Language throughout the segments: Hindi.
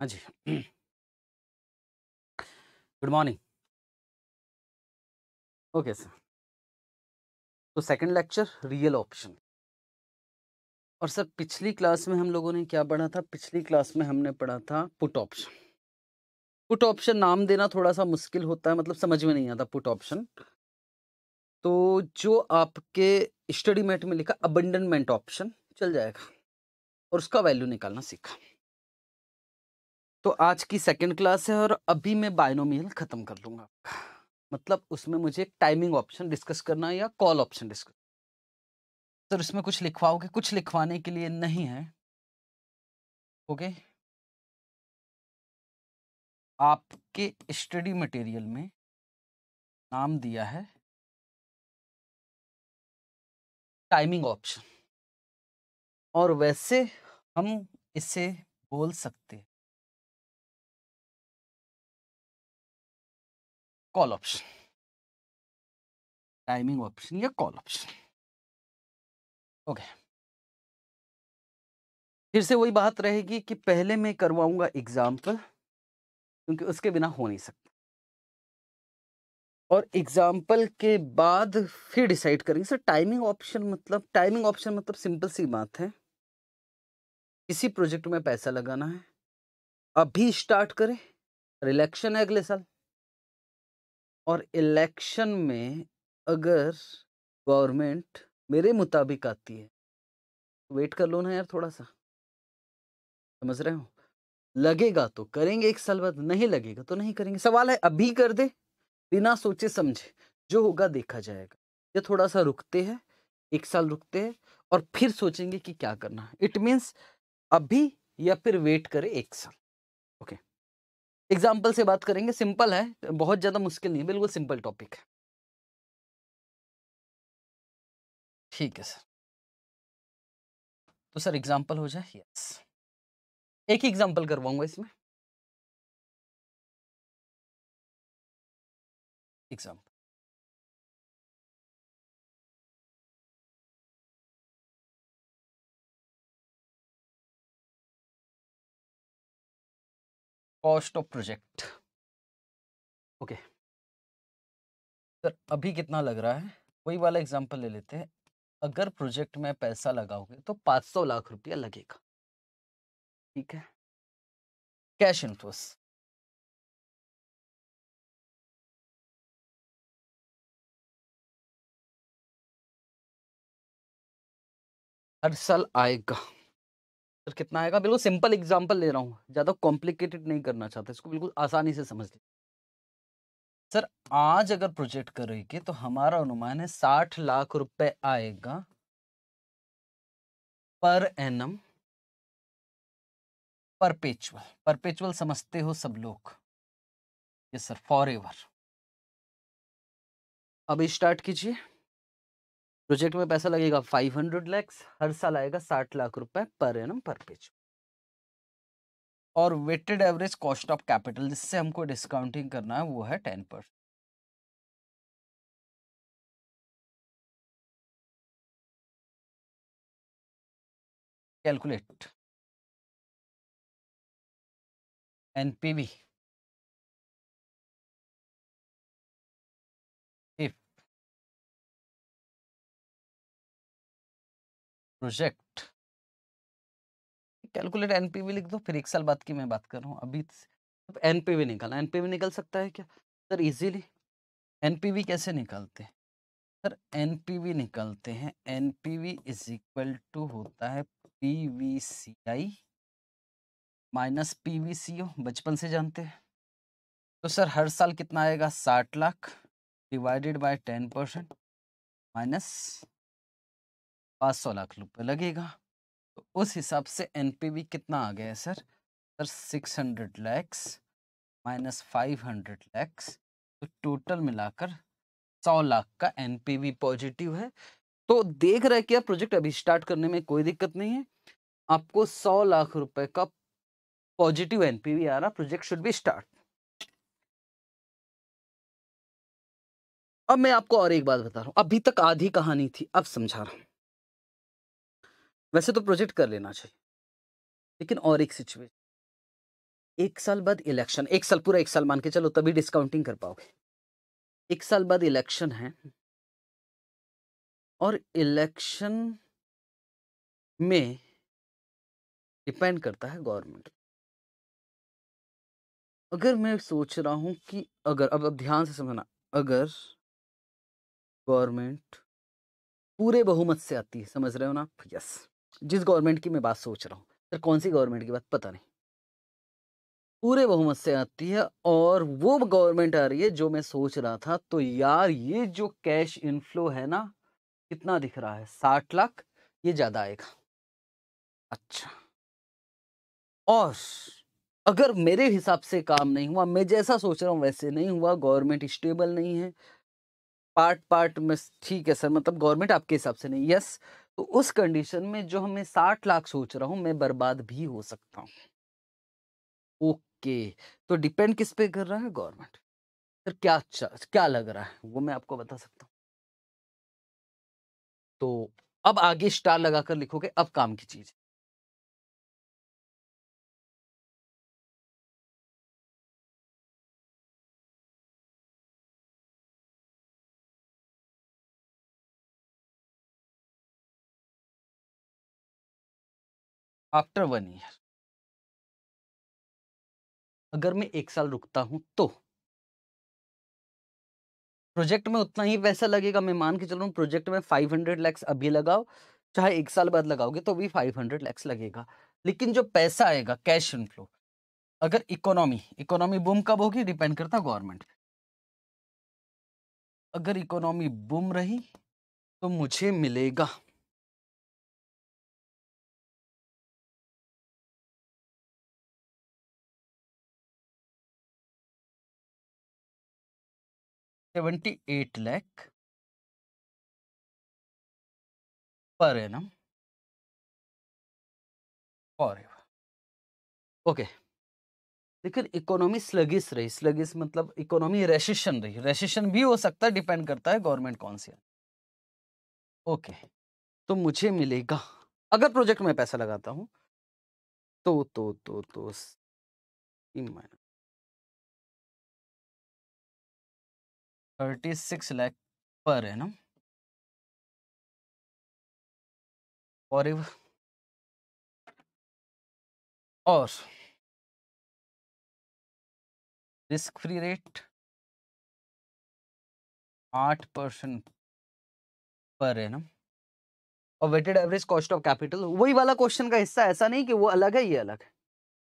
हाँ जी गुड मॉर्निंग ओके सर तो सेकंड लेक्चर रियल ऑप्शन और सर पिछली क्लास में हम लोगों ने क्या पढ़ा था पिछली क्लास में हमने पढ़ा था पुट ऑप्शन पुट ऑप्शन नाम देना थोड़ा सा मुश्किल होता है मतलब समझ में नहीं आता पुट ऑप्शन तो जो आपके स्टडी मेट में लिखा अबंडनमेंट ऑप्शन चल जाएगा और उसका वैल्यू निकालना सीखा तो आज की सेकंड क्लास है और अभी मैं बायनोमियल ख़त्म कर लूँगा मतलब उसमें मुझे एक टाइमिंग ऑप्शन डिस्कस करना है या कॉल ऑप्शन डिस्कस सर तो इसमें कुछ लिखवाओगे कुछ लिखवाने के लिए नहीं है ओके आपके स्टडी मटेरियल में नाम दिया है टाइमिंग ऑप्शन और वैसे हम इसे बोल सकते हैं कॉल ऑप्शन टाइमिंग ऑप्शन या कॉल ऑप्शन ओके फिर से वही बात रहेगी कि पहले मैं करवाऊंगा एग्जाम्पल क्योंकि उसके बिना हो नहीं सकता और एग्जाम्पल के बाद फिर डिसाइड करेंगे सर टाइमिंग ऑप्शन मतलब टाइमिंग ऑप्शन मतलब सिंपल सी बात है किसी प्रोजेक्ट में पैसा लगाना है अभी स्टार्ट करें रिलेक्शन है अगले साल और इलेक्शन में अगर गवर्नमेंट मेरे मुताबिक आती है तो वेट कर लो ना यार थोड़ा सा समझ रहे हो लगेगा तो करेंगे एक साल बाद नहीं लगेगा तो नहीं करेंगे सवाल है अभी कर दे बिना सोचे समझे जो होगा देखा जाएगा या थोड़ा सा रुकते हैं एक साल रुकते हैं और फिर सोचेंगे कि क्या करना है इट मीन्स अभी या फिर वेट करें एक साल एग्जाम्पल से बात करेंगे सिंपल है बहुत ज़्यादा मुश्किल नहीं बिल्कुल सिंपल टॉपिक है ठीक है सर तो सर एग्जाम्पल हो जाए यस एक ही एग्जाम्पल करवाऊंगा इसमें example cost of project okay sir अभी कितना लग रहा है वही वाला एग्जांपल ले लेते हैं अगर प्रोजेक्ट में पैसा लगाओगे तो 500 लाख रुपया लगेगा ठीक है कैश इनफ्लोस हर साल आएगा तो कितना आएगा बिल्कुल सिंपल एग्जाम्पल ले रहा हूँ ज़्यादा कॉम्प्लिकेटेड नहीं करना चाहता इसको बिल्कुल आसानी से समझ लीजिए सर आज अगर प्रोजेक्ट करेंगे तो हमारा अनुमान है साठ लाख रुपए आएगा पर एनम परपेचुअल परपेचुअल समझते हो सब लोग यस सर फॉर एवर अब स्टार्ट कीजिए प्रोजेक्ट में पैसा लगेगा फाइव हंड्रेड लैक्स हर साल आएगा साठ लाख रुपए पर एन पर पेज और weighted average cost of capital जिससे हमको डिस्काउंटिंग करना है वो है ten percent calculate NPV project calculate NPV लिख दो फिर एक साल बाद की मैं बात कर रहा हूँ अभी अब एनपीवी निकालना एनपीवी निकल सकता है क्या सर इजीली एनपीवी कैसे निकालते हैं सर एनपीवी निकालते हैं एनपीवी इज इक्वल टू होता है पीवीसीआई माइनस पीवीसीओ बचपन से जानते हैं तो सर हर साल कितना आएगा साठ lakh divided by ten percent minus पाँच सौ लाख रुपये लगेगा तो उस हिसाब से एन कितना आ गया है sir sir six hundred lakhs minus five hundred lakhs तो टोटल मिलाकर सौ लाख का एन पॉजिटिव है तो देख रहे कि आप प्रोजेक्ट अभी स्टार्ट करने में कोई दिक्कत नहीं है आपको सौ लाख रुपए का पॉजिटिव एन आ रहा प्रोजेक्ट शुड बी स्टार्ट अब मैं आपको और एक बात बता रहा हूँ अभी तक आधी कहानी थी अब समझा रहा हूँ वैसे तो प्रोजेक्ट कर लेना चाहिए लेकिन और एक सिचुएशन एक साल बाद इलेक्शन एक साल पूरा एक साल मान के चलो तभी डिस्काउंटिंग कर पाओगे एक साल बाद इलेक्शन है और इलेक्शन में डिपेंड करता है गवर्नमेंट अगर मैं सोच रहा हूं कि अगर अब अब ध्यान से समझना अगर गवर्नमेंट पूरे बहुमत से आती है समझ रहे हो ना यस जिस गवर्नमेंट की मैं बात सोच रहा हूँ सर कौन सी गवर्नमेंट की बात पता नहीं पूरे बहुमत से आती है और वो गवर्नमेंट आ रही है जो मैं सोच रहा था तो यार ये जो कैश इनफ्लो है ना कितना दिख रहा है साठ लाख ये ज़्यादा आएगा अच्छा और अगर मेरे हिसाब से काम नहीं हुआ मैं जैसा सोच रहा हूँ वैसे नहीं हुआ गवर्नमेंट स्टेबल नहीं है पार्ट पार्ट में ठीक है सर मतलब गवर्नमेंट आपके हिसाब से नहीं यस तो उस कंडीशन में जो हमें साठ लाख सोच रहा हूं मैं बर्बाद भी हो सकता हूं ओके तो डिपेंड किस पे कर रहा है गवर्नमेंट सर क्या क्या लग रहा है वो मैं आपको बता सकता हूं तो अब आगे स्टार लगाकर लिखोगे अब काम की चीज आफ्टर वन ईयर अगर मैं एक साल रुकता हूं तो प्रोजेक्ट में उतना ही पैसा लगेगा मैं मान के चल रहा हूँ प्रोजेक्ट में फाइव हंड्रेड लैक्स अभी लगाओ चाहे एक साल बाद लगाओगे तो भी फाइव हंड्रेड लैक्स लगेगा लेकिन जो पैसा आएगा कैश इनफ्लो अगर इकोनॉमी इकोनॉमी बूम कब होगी डिपेंड करता गवर्नमेंट अगर इकोनॉमी बूम रही तो मुझे मिलेगा seventy eight lakh per annum forever okay लेकिन इकोनॉमी स्लगिस रही स्लगिस मतलब इकोनॉमी रेसिशन रही रेसिशन भी हो सकता है डिपेंड करता है गवर्नमेंट कौन सी है ओके तो मुझे मिलेगा अगर प्रोजेक्ट में पैसा लगाता हूँ तो तो तो तो, तो थर्टी सिक्स लैख पर है ना और और रिस्क फ्री रेट आठ परसेंट पर है ना और weighted average cost of capital वही वाला क्वेश्चन का हिस्सा ऐसा नहीं कि वो अलग है ये अलग है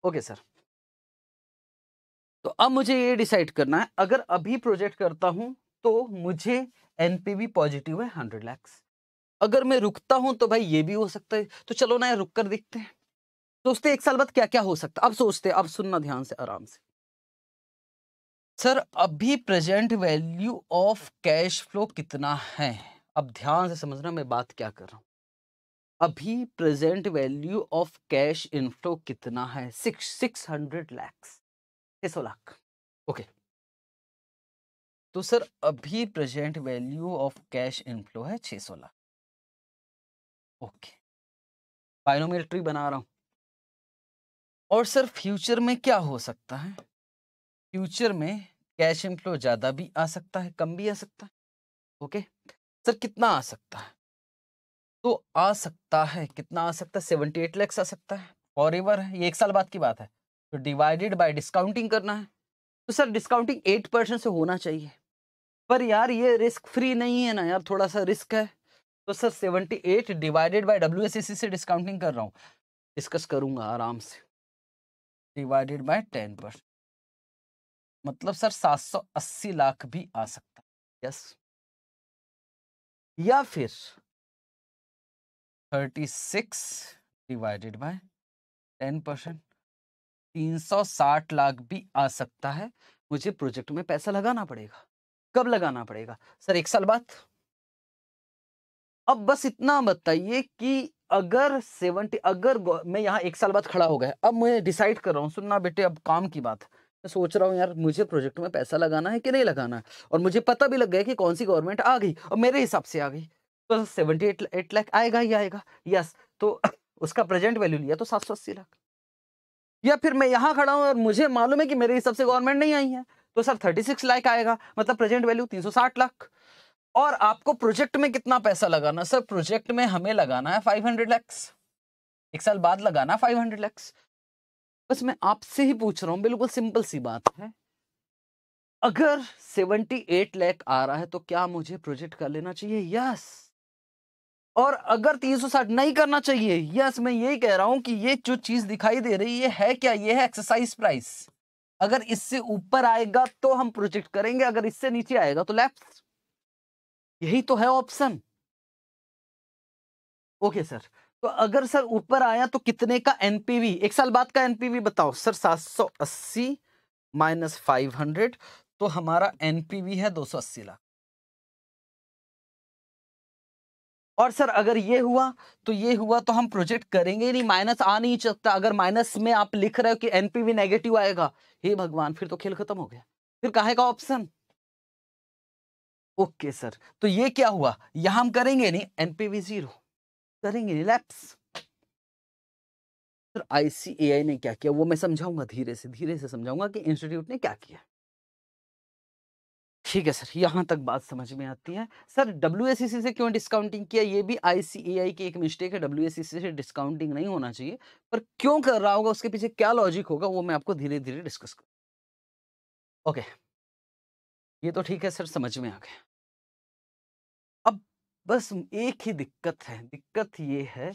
ओके सर तो अब मुझे ये डिसाइड करना है अगर अभी प्रोजेक्ट करता हूं तो मुझे एनपीवी पॉजिटिव है हंड्रेड लैक्स अगर मैं रुकता हूं तो भाई ये भी हो सकता है तो चलो ना रुक कर देखते हैं सोचते एक साल बाद क्या क्या हो सकता अब सोचते अब सुनना ध्यान से आराम से सर अभी present value of cash flow कितना है अब ध्यान से समझना मैं बात क्या कर रहा हूँ अभी present value of cash inflow कितना है सिक्स सिक्स हंड्रेड लैक्स छः लाख ओके तो सर अभी present value of cash inflow है सौ लाख ओके बाइनोमियल बना रहा हूँ और सर फ्यूचर में क्या हो सकता है फ्यूचर में कैश इनफ्लो ज़्यादा भी आ सकता है कम भी आ सकता है ओके सर कितना आ सकता है तो आ सकता है कितना आ सकता है सेवेंटी एट लैक्स आ सकता है फॉर एवर है ये एक साल बाद की बात है तो डिवाइडेड बाय डिस्काउंटिंग करना है तो सर डिस्काउंटिंग एट परसेंट से होना चाहिए पर यार ये रिस्क फ्री नहीं है ना यार थोड़ा सा रिस्क है तो sir seventy eight divided by W S C से डिस्काउंटिंग कर रहा हूँ डिस्कस करूँगा आराम से डिवाइडेड बाई टेन परसेंट मतलब सर सात सौ अस्सी लाख भी आ सकता है यस या फिर thirty six divided by ten percent 360 lakh भी आ सकता है मुझे प्रोजेक्ट में पैसा लगाना पड़ेगा कब लगाना पड़ेगा सर एक साल बाद अब बस इतना बताइए कि अगर सेवेंटी अगर मैं यहाँ एक साल बाद खड़ा हो गया अब मैं डिसाइड कर रहा हूँ सुनना बेटे अब काम की बात मैं सोच रहा हूँ यार मुझे प्रोजेक्ट में पैसा लगाना है कि नहीं लगाना है और मुझे पता भी लग गया कि कौन सी गवर्नमेंट आ गई और मेरे हिसाब से आ गई तो सेवेंटी एट एट लाख आएगा ही आएगा यस तो उसका प्रेजेंट वैल्यू लिया तो सात सौ अस्सी लाख या फिर मैं यहाँ खड़ा हूँ और मुझे मालूम है कि मेरे हिसाब से गवर्नमेंट नहीं आई है तो सर 36 लाख आएगा मतलब प्रेजेंट वैल्यू 360 लाख और आपको प्रोजेक्ट में कितना पैसा लगाना सर प्रोजेक्ट में हमें लगाना है 500 लैक्स एक साल बाद लगाना 500 लैक्स बस मैं आपसे ही पूछ रहा हूँ बिल्कुल सिंपल सी बात है अगर 78 लाख आ रहा है तो क्या मुझे प्रोजेक्ट कर लेना चाहिए यस और अगर 360 नहीं करना चाहिए यस मैं यही कह रहा हूं कि ये जो चीज दिखाई दे रही है, है क्या ये है एक्सरसाइज प्राइस अगर इससे ऊपर आएगा तो हम प्रोजेक्ट करेंगे अगर इससे नीचे आएगा तो लेफ्ट यही तो है ऑप्शन ओके सर तो अगर सर ऊपर आया तो कितने का एनपीवी एक साल बाद का एनपीवी बताओ सर 780 माइनस फाइव तो हमारा एनपीवी है 280 लाख और सर अगर ये हुआ तो ये हुआ तो हम प्रोजेक्ट करेंगे नहीं माइनस आ नहीं सकता अगर माइनस में आप लिख रहे हो कि एनपीवी नेगेटिव आएगा हे भगवान फिर तो खेल खत्म हो गया फिर कहा का ऑप्शन ओके सर तो ये क्या हुआ यहां हम करेंगे नहीं एनपीवी जीरो करेंगे नहीं लैप्स सर आईसीएआई ने क्या किया वो मैं समझाऊंगा धीरे से धीरे से समझाऊंगा कि इंस्टीट्यूट ने क्या किया ठीक है सर यहाँ तक बात समझ में आती है सर डब्ल्यू से क्यों डिस्काउंटिंग किया ये भी आई की एक मिस्टेक है डब्ल्यू से डिस्काउंटिंग नहीं होना चाहिए पर क्यों कर रहा होगा उसके पीछे क्या लॉजिक होगा वो मैं आपको धीरे धीरे डिस्कस करूँ ओके ये तो ठीक है सर समझ में आ गया अब बस एक ही दिक्कत है दिक्कत ये है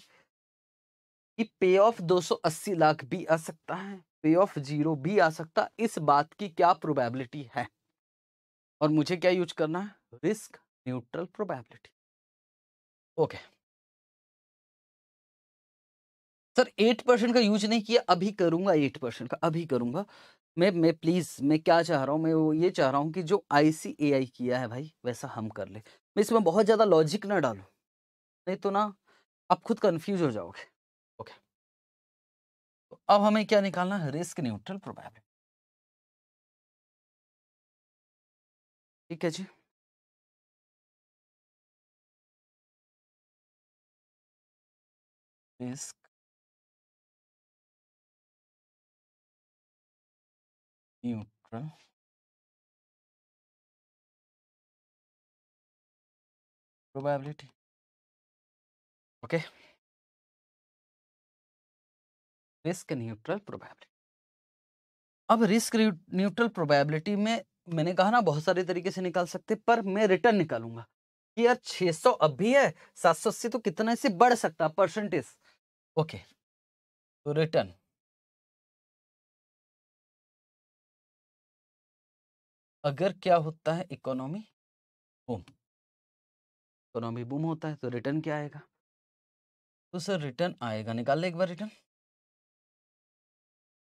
कि पे ऑफ दो लाख भी आ सकता है पे ऑफ जीरो भी आ सकता इस बात की क्या प्रोबेबिलिटी है और मुझे क्या यूज करना है risk neutral probability okay sir eight percent का यूज नहीं किया अभी करूंगा एट परसेंट का अभी करूंगा मैं मैं प्लीज मैं क्या चाह रहा हूँ मैं वो ये चाह रहा हूँ कि जो आई किया है भाई वैसा हम कर ले मैं इसमें बहुत ज्यादा लॉजिक ना डालू नहीं तो ना आप खुद कंफ्यूज हो जाओगे ओके तो अब हमें क्या निकालना है रिस्क न्यूट्रल प्रोबेबिलिटी ठीक है जी neutral probability okay risk neutral probability अब रिस्क न्यूट्रल प्रोबेबिलिटी में मैंने कहा ना बहुत सारे तरीके से निकाल सकते पर मैं रिटर्न निकालूंगा कि यार 600 अभी है सात सौ अस्सी तो कितना इसे बढ़ सकता परसेंटेज ओके तो रिटर्न अगर क्या होता है इकोनॉमी बूम इकोनॉमी बूम होता है तो रिटर्न क्या आएगा तो सर रिटर्न आएगा निकाल ले एक बार return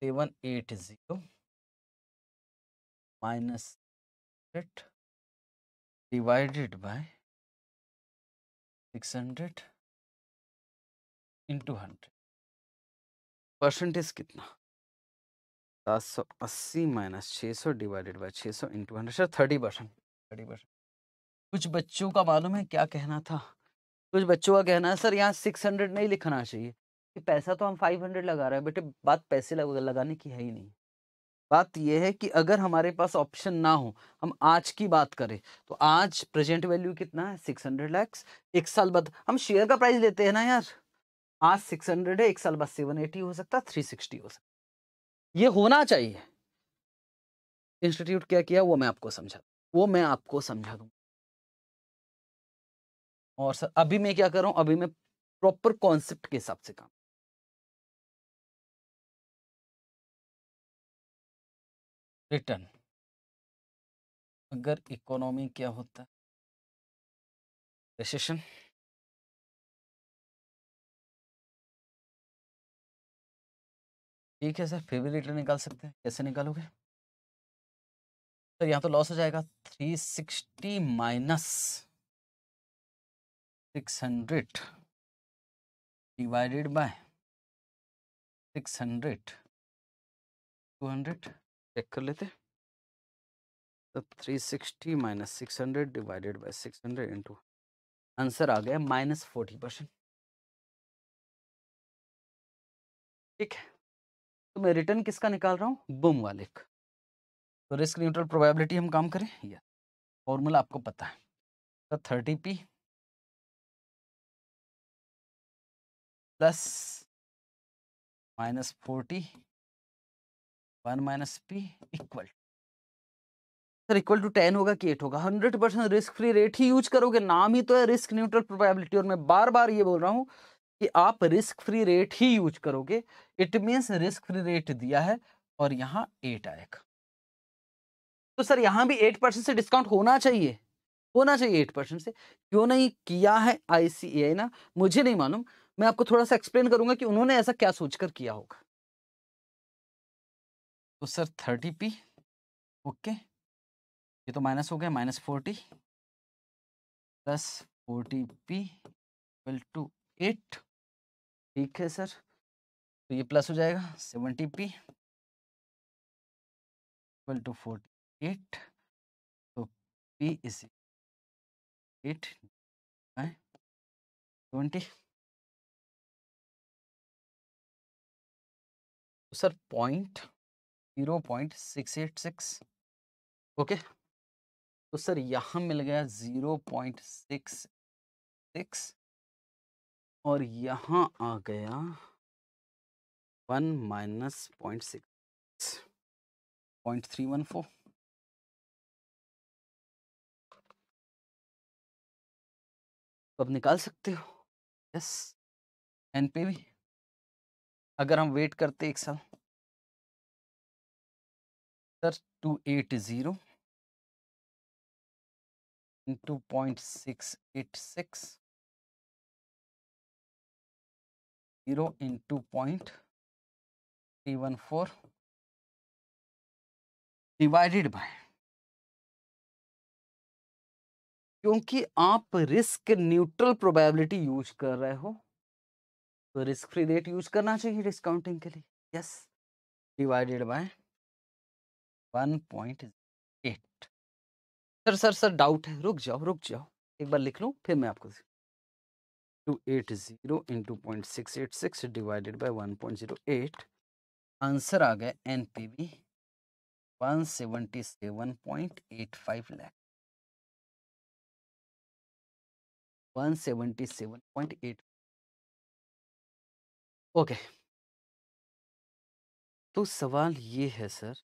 seven eight zero minus divided by six hundred into hundred percentage कितना सात सौ अस्सी माइनस छः सौ डिवाइडेड बाई छः सौ into hundred sir thirty percent thirty percent कुछ बच्चों का मालूम है क्या कहना था कुछ बच्चों का कहना है सर यहाँ सिक्स हंड्रेड नहीं लिखना चाहिए कि पैसा तो हम फाइव हंड्रेड लगा रहे हैं बेटे बात पैसे लगाने की है ही नहीं बात यह है कि अगर हमारे पास ऑप्शन ना हो हम आज की बात करें तो आज प्रेजेंट वैल्यू कितना है सिक्स हंड्रेड लैक्स एक साल बाद हम शेयर का प्राइस लेते हैं ना यार आज सिक्स हंड्रेड है एक साल बाद सेवन एटी हो सकता है थ्री सिक्सटी हो सकता ये होना चाहिए इंस्टीट्यूट क्या किया वो मैं आपको समझा वो मैं आपको समझा दूँ और सर अभी मैं क्या कर रहा हूँ अभी मैं प्रॉपर कॉन्सेप्ट के हिसाब से काम रिटर्न अगर इकोनॉमी क्या होता है रिसेशन ठीक है सर फिर भी रिटर्न निकाल सकते हैं कैसे निकालोगे सर यहाँ तो लॉस हो जाएगा three sixty minus six hundred divided by six hundred two hundred check कर लेते तो 360 sixty minus six hundred divided by six hundred into answer आ गया माइनस फोर्टी परसेंट ठीक है तो मैं रिटर्न किसका निकाल रहा हूँ बुम वाले तो रिस्क न्यूट्रल प्रोबेबिलिटी हम काम करें या फॉर्मूला आपको पता है तो thirty P plus minus forty one minus P equal sir equal to ten होगा कि एट होगा hundred percent risk free rate ही यूज करोगे नाम ही तो है रिस्क न्यूट्रल प्रोबेबिलिटी और मैं बार बार ये बोल रहा हूँ कि आप रिस्क फ्री रेट ही यूज करोगे it means risk free rate दिया है और यहाँ एट आएगा तो सर यहाँ भी एट परसेंट से डिस्काउंट होना चाहिए होना चाहिए एट परसेंट से क्यों नहीं किया है आई ना मुझे नहीं मालूम मैं आपको थोड़ा सा एक्सप्लेन करूंगा कि उन्होंने ऐसा क्या सोचकर किया होगा तो सर थर्टी पी ओके ये तो माइनस हो गया minus forty plus forty P equal to eight ठीक है सर तो ये प्लस हो जाएगा seventy P equal to forty eight तो पी इज एट ट्वेंटी तो sir point zero point six eight six okay तो सर यहाँ मिल गया जीरो पॉइंट सिक्स सिक्स और यहाँ आ गया one minus point six point three one four तो अब निकाल सकते हो यस एन पे भी अगर हम वेट करते एक साल sir two eight zero into point six eight six zero into point three one four divided by क्योंकि आप रिस्क न्यूट्रल प्रोबेबिलिटी यूज कर रहे हो तो रिस्क फ्री रेट यूज करना चाहिए डिस्काउंटिंग के लिए yes divided by 1.8 sir sir sir doubt है रुक जाओ रुक जाओ एक बार लिख लूँ फिर मैं आपको two eight zero into point six eight six divided by one point zero eight answer आ गया N P V one seventy seven point eight five lakh one seventy seven point eight okay तो सवाल ये है सर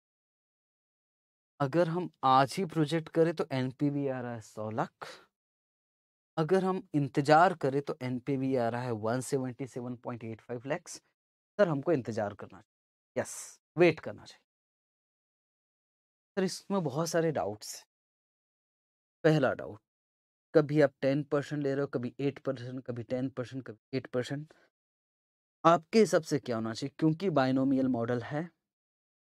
अगर हम आज ही प्रोजेक्ट करें तो एनपीवी आ रहा है सौ लाख अगर हम इंतज़ार करें तो एनपीवी आ रहा है one seventy seven point eight five lakhs sir हमको इंतज़ार करना चाहिए यस वेट करना चाहिए सर इसमें बहुत सारे डाउट्स हैं पहला डाउट कभी आप टेन परसेंट ले रहे हो कभी एट परसेंट कभी टेन परसेंट कभी एट परसेंट आपके हिसाब से क्या होना चाहिए क्योंकि बाइनोमियल मॉडल है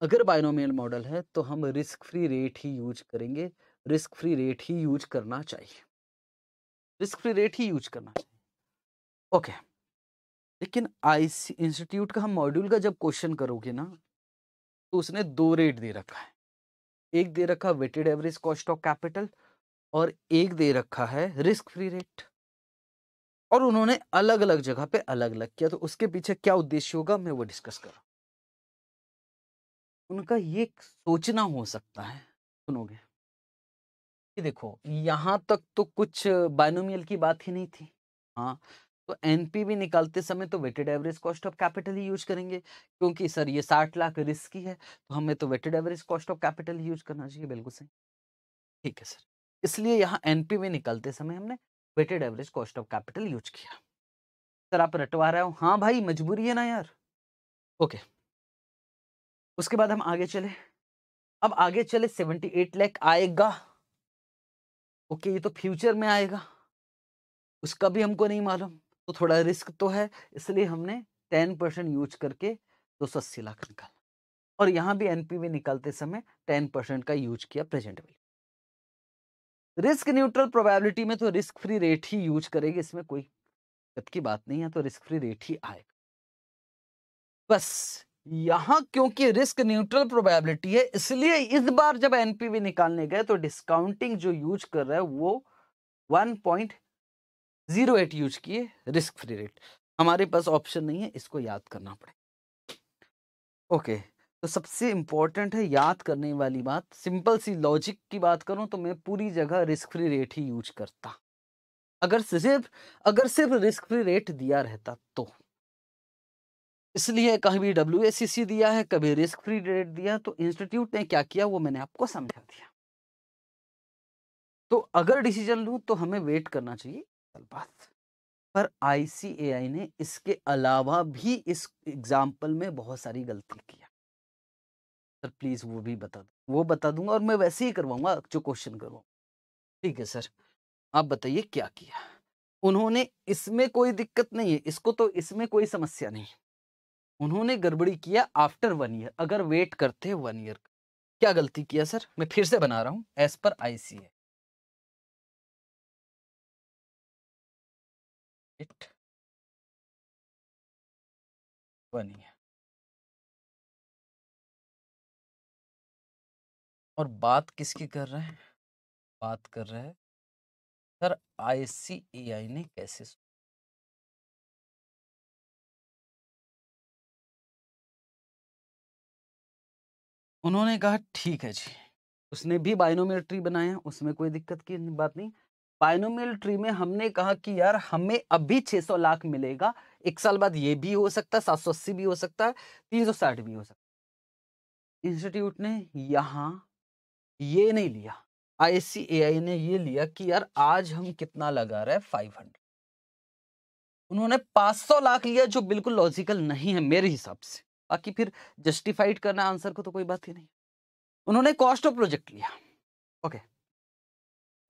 अगर बायनोमियल मॉडल है तो हम रिस्क फ्री रेट ही यूज करेंगे रिस्क फ्री रेट ही यूज करना चाहिए रिस्क फ्री रेट ही यूज करना चाहिए ओके लेकिन आईसी इंस्टीट्यूट का हम मॉड्यूल का जब क्वेश्चन करोगे ना तो उसने दो रेट दे रखा है एक दे रखा weighted average cost of capital और एक दे रखा है रिस्क फ्री रेट और उन्होंने अलग अलग जगह पे अलग अलग किया तो उसके पीछे क्या उद्देश्य होगा मैं वो डिस्कस करूँ उनका ये सोचना हो सकता है सुनोगे कि देखो यहाँ तक तो कुछ बायनोमियल की बात ही नहीं थी हाँ तो एनपीवी निकालते समय तो weighted average cost of capital ही यूज करेंगे क्योंकि सर ये साठ लाख रिस्क है तो हमें तो weighted average cost of capital ही यूज करना चाहिए बिल्कुल सही ठीक है सर इसलिए यहाँ एनपीवी निकलते समय हमने weighted average cost of capital use किया सर आप रटवा रहे हो हाँ भाई मजबूरी है ना यार ओके okay. उसके बाद हम आगे चले अब आगे चले सेवेंटी एट लैख आएगा ओके ये तो फ्यूचर में आएगा उसका भी हमको नहीं मालूम तो थोड़ा रिस्क तो है इसलिए हमने टेन परसेंट यूज करके दो सौ अस्सी लाख निकाला और यहां भी एनपीवी निकालते समय टेन परसेंट का यूज किया present value risk neutral probability में तो रिस्क फ्री रेट ही यूज करेगी इसमें कोई की बात नहीं है तो रिस्क फ्री रेट ही आएगा बस यहां क्योंकि रिस्क न्यूट्रल प्रोबेबिलिटी है इसलिए इस बार जब एनपीवी निकालने गए तो डिस्काउंटिंग जो यूज कर रहा है वो 1.08 यूज किए रिस्क फ्री रेट हमारे पास ऑप्शन नहीं है इसको याद करना पड़ेगा ओके तो सबसे इंपॉर्टेंट है याद करने वाली बात सिंपल सी लॉजिक की बात करूं तो मैं पूरी जगह रिस्क फ्री रेट ही यूज करता अगर सिर्फ अगर सिर्फ रिस्क फ्री रेट दिया रहता तो इसलिए कभी डब्ल्यू दिया है कभी रिस्क फ्री रेट दिया तो इंस्टीट्यूट ने क्या किया वो मैंने आपको समझा दिया तो अगर डिसीजन लू तो हमें वेट करना चाहिए बात पर आईसीएआई ने इसके अलावा भी इस एग्जाम्पल में बहुत सारी गलती किया सर प्लीज़ वो भी बता दू वो बता दूंगा और मैं वैसे ही करवाऊंगा जो क्वेश्चन करवाऊंगा ठीक है सर आप बताइए क्या किया उन्होंने इसमें कोई दिक्कत नहीं है इसको तो इसमें कोई समस्या नहीं है उन्होंने गड़बड़ी किया आफ्टर वन ईयर अगर वेट करते वन ईयर क्या गलती किया सर मैं फिर से बना रहा हूं एज पर आई सी और बात किसकी कर रहे हैं बात कर रहे हैं सर आईसीएआई ने कैसे उन्होंने कहा ठीक है जी उसने भी बाइनोमियल ट्री बनाया उसमें कोई दिक्कत की बात नहीं बाइनोमियल ट्री में हमने कहा कि यार हमें अभी 600 लाख मिलेगा एक साल बाद ये भी हो सकता है सात भी हो सकता है तीन भी हो सकता है इंस्टीट्यूट ने यहाँ ये नहीं लिया आई ने ये लिया कि यार आज हम कितना लगा रहे हैं फाइव हंड्रेड उन्होंने 500 लाख लिया जो बिल्कुल लॉजिकल नहीं है मेरे हिसाब से बाकी फिर जस्टिफाइड करना आंसर को तो कोई बात ही नहीं उन्होंने कॉस्ट ऑफ प्रोजेक्ट लिया ओके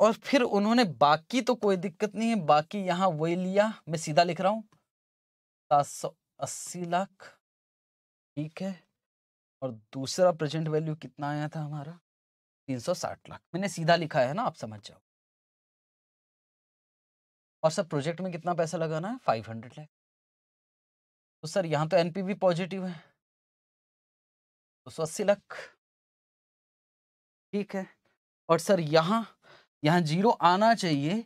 और फिर उन्होंने बाकी तो कोई दिक्कत नहीं है बाकी यहां वही लिया मैं सीधा लिख रहा हूं सात सौ अस्सी लाख ठीक है और दूसरा प्रेजेंट वैल्यू कितना आया था हमारा तीन सौ साठ लाख मैंने सीधा लिखा है ना आप समझ जाओ और सर प्रोजेक्ट में कितना पैसा लगाना है फाइव हंड्रेड लाख तो सर यहाँ तो एनपीवी पॉजिटिव है दो सौ अस्सी लाख ठीक है और सर यहाँ यहाँ जीरो आना चाहिए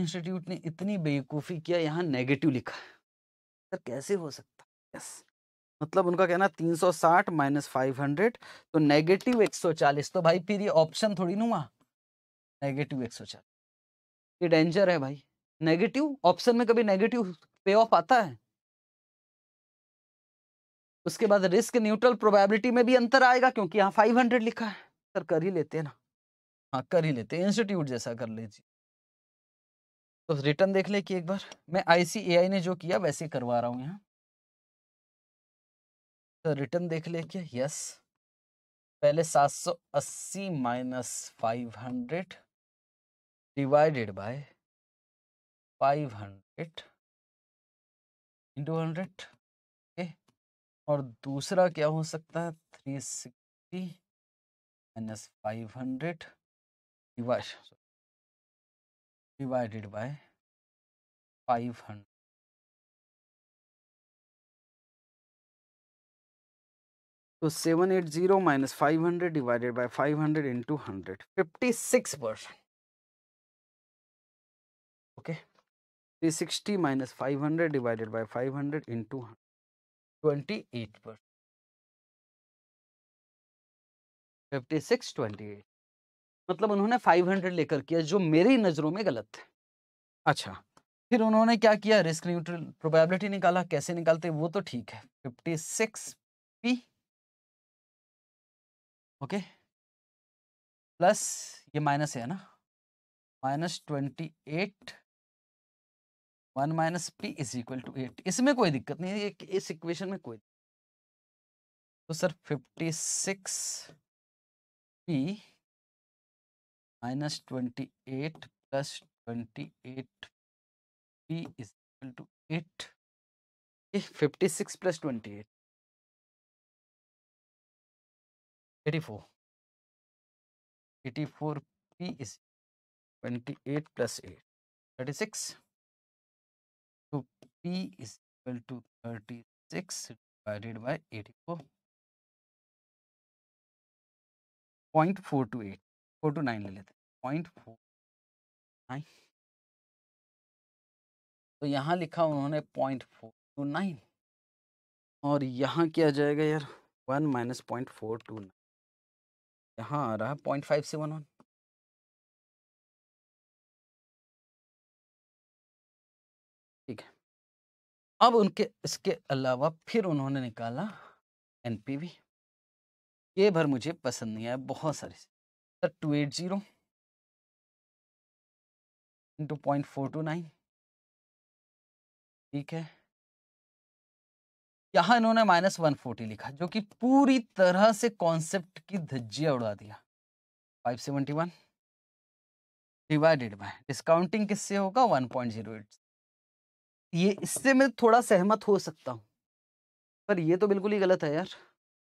इंस्टीट्यूट ने इतनी बेवकूफ़ी किया यहाँ नेगेटिव लिखा है सर कैसे हो सकता यस मतलब उनका कहना 360 माइनस हंड्रेड तो नेगेटिव 140 तो भाई फिर ये ऑप्शन थोड़ी ना हुआ नेगेटिव 140 ये डेंजर है भाई नेगेटिव ऑप्शन में कभी नेगेटिव पे ऑफ आता है उसके बाद रिस्क न्यूट्रल प्रोबेबिलिटी में भी अंतर आएगा क्योंकि यहाँ फाइव हंड्रेड लिखा है सर कर ही लेते हैं ना हाँ कर ही लेते हैं इंस्टीट्यूट जैसा कर लीजिए तो रिटर्न देख ले कि एक बार मैं आईसीएआई ने जो किया वैसे करवा रहा हूँ यहाँ तो रिटर्न देख ले कि यस पहले सात सौ अस्सी minus five hundred divided by hundred into hundred और दूसरा क्या हो सकता है three sixty minus five hundred divide divided by five hundred तो seven eight zero minus five hundred divided by five hundred into hundred fifty six percent okay three sixty minus five hundred divided by five hundred into hundred 28 six twenty eight मतलब उन्होंने 500 लेकर किया जो मेरी नजरों में गलत है अच्छा फिर उन्होंने क्या किया रिस्क न्यूट्रल प्रोबेबिलिटी निकाला कैसे निकालते वो तो ठीक है 56 पी ओके प्लस ये माइनस है ना minus twenty eight one minus P is equal to eight इसमें कोई दिक्कत नहीं है इस इक्वेशन में कोई तो sir fifty six P minus twenty eight plus twenty eight P is equal to eight fifty six plus twenty eight eighty four eighty four P is twenty eight plus eight thirty six तो P is equal to 36 divided by 84. 0.428 429 ले लेते हैं 0.4 तो यहाँ लिखा उन्होंने 0.429 और यहाँ क्या जाएगा यार 1 minus point four two nine यहाँ आ रहा है पॉइंट फाइव सेवन वन अब उनके इसके अलावा फिर उन्होंने निकाला एनपीवी ये भर मुझे पसंद नहीं आया बहुत सारे sir two eight zero into point four two nine ठीक है यहाँ इन्होंने माइनस वन फोर्टी लिखा जो कि पूरी तरह से कॉन्सेप्ट की धज्जिया उड़ा दिया five seventy one divided by discounting किससे होगा वन पॉइंट जीरो एट ये इससे मैं थोड़ा सहमत हो सकता हूँ पर ये तो बिल्कुल ही गलत है यार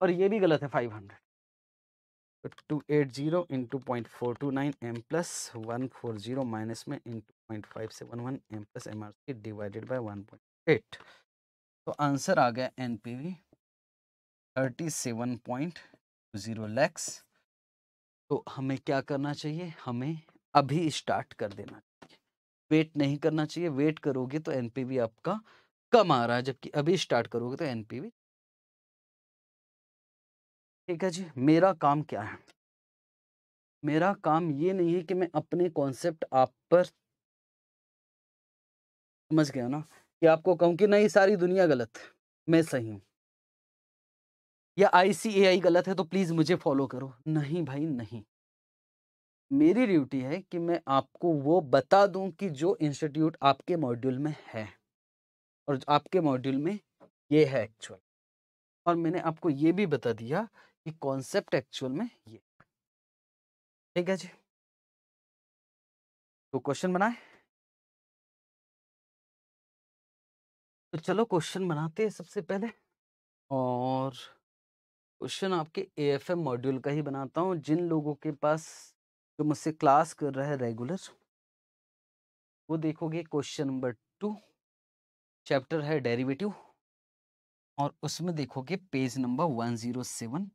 और ये भी गलत है five hundred two eight zero into point four two nine M plus one four zero minus M into point five seven one M plus M R C divided by one point eight तो आंसर आ गया N P V thirty seven point zero lakhs तो हमें क्या करना चाहिए हमें अभी स्टार्ट कर देना वेट नहीं करना चाहिए वेट करोगे तो एनपीवी आपका कम आ रहा है जबकि अभी स्टार्ट करोगे तो एनपीवी ठीक है जी मेरा काम क्या है मेरा काम ये नहीं है कि मैं अपने कॉन्सेप्ट आप पर समझ गया ना कि आपको कहूं कि नहीं सारी दुनिया गलत है मैं सही हूं या आईसीएआई गलत है तो प्लीज मुझे फॉलो करो नहीं भाई नहीं मेरी ड्यूटी है कि मैं आपको वो बता दूं कि जो इंस्टीट्यूट आपके मॉड्यूल में है और आपके मॉड्यूल में ये है एक्चुअल और मैंने आपको ये भी बता दिया कि कॉन्सेप्ट एक्चुअल में ये ठीक है जी तो क्वेश्चन बनाए तो चलो क्वेश्चन बनाते हैं सबसे पहले और क्वेश्चन आपके ए एफ एम मॉड्यूल का ही बनाता हूँ जिन लोगों के पास जो मुझसे क्लास कर रहा है रेगुलर वो देखोगे क्वेश्चन नंबर टू चैप्टर है डेरिवेटिव और उसमें देखोगे page number one zero seven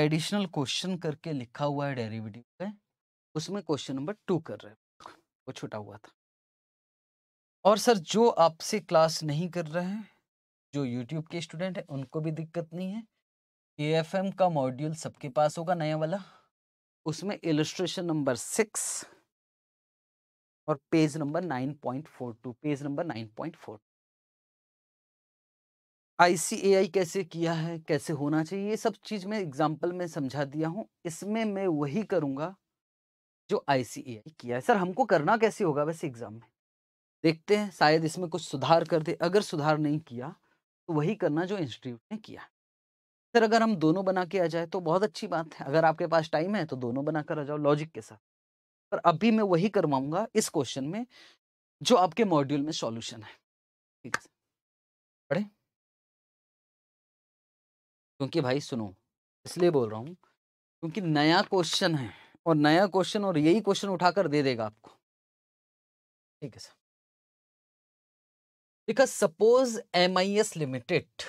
additional question करके लिखा हुआ है डेरिवेटिव का उसमें क्वेश्चन नंबर टू कर रहे हैं वो छुटा हुआ था और सर जो आपसे क्लास नहीं कर रहे हैं जो यूट्यूब के स्टूडेंट हैं उनको भी दिक्कत नहीं है ए का मॉड्यूल सबके पास होगा नया वाला उसमें इलस्ट्रेशन नंबर सिक्स और page number nine point four two page number nine point four ICAI कैसे किया है कैसे होना चाहिए ये सब चीज़ मैं एग्जाम्पल में समझा दिया हूँ इसमें मैं वही करूँगा जो आईसीएआई किया है सर हमको करना कैसे होगा वैसे एग्ज़ाम में देखते हैं शायद इसमें कुछ सुधार कर दे अगर सुधार नहीं किया तो वही करना जो इंस्टीट्यूट ने किया सर अगर हम दोनों बना के आ जाए तो बहुत अच्छी बात है अगर आपके पास टाइम है तो दोनों बनाकर आ जाओ लॉजिक के साथ पर अभी मैं वही करवाऊंगा इस क्वेश्चन में जो आपके मॉड्यूल में सॉल्यूशन है ठीक है पढ़े क्योंकि भाई सुनो इसलिए बोल रहा हूँ क्योंकि नया क्वेश्चन है और नया क्वेश्चन और यही क्वेश्चन उठाकर दे देगा आपको ठीक है sir because suppose M I S limited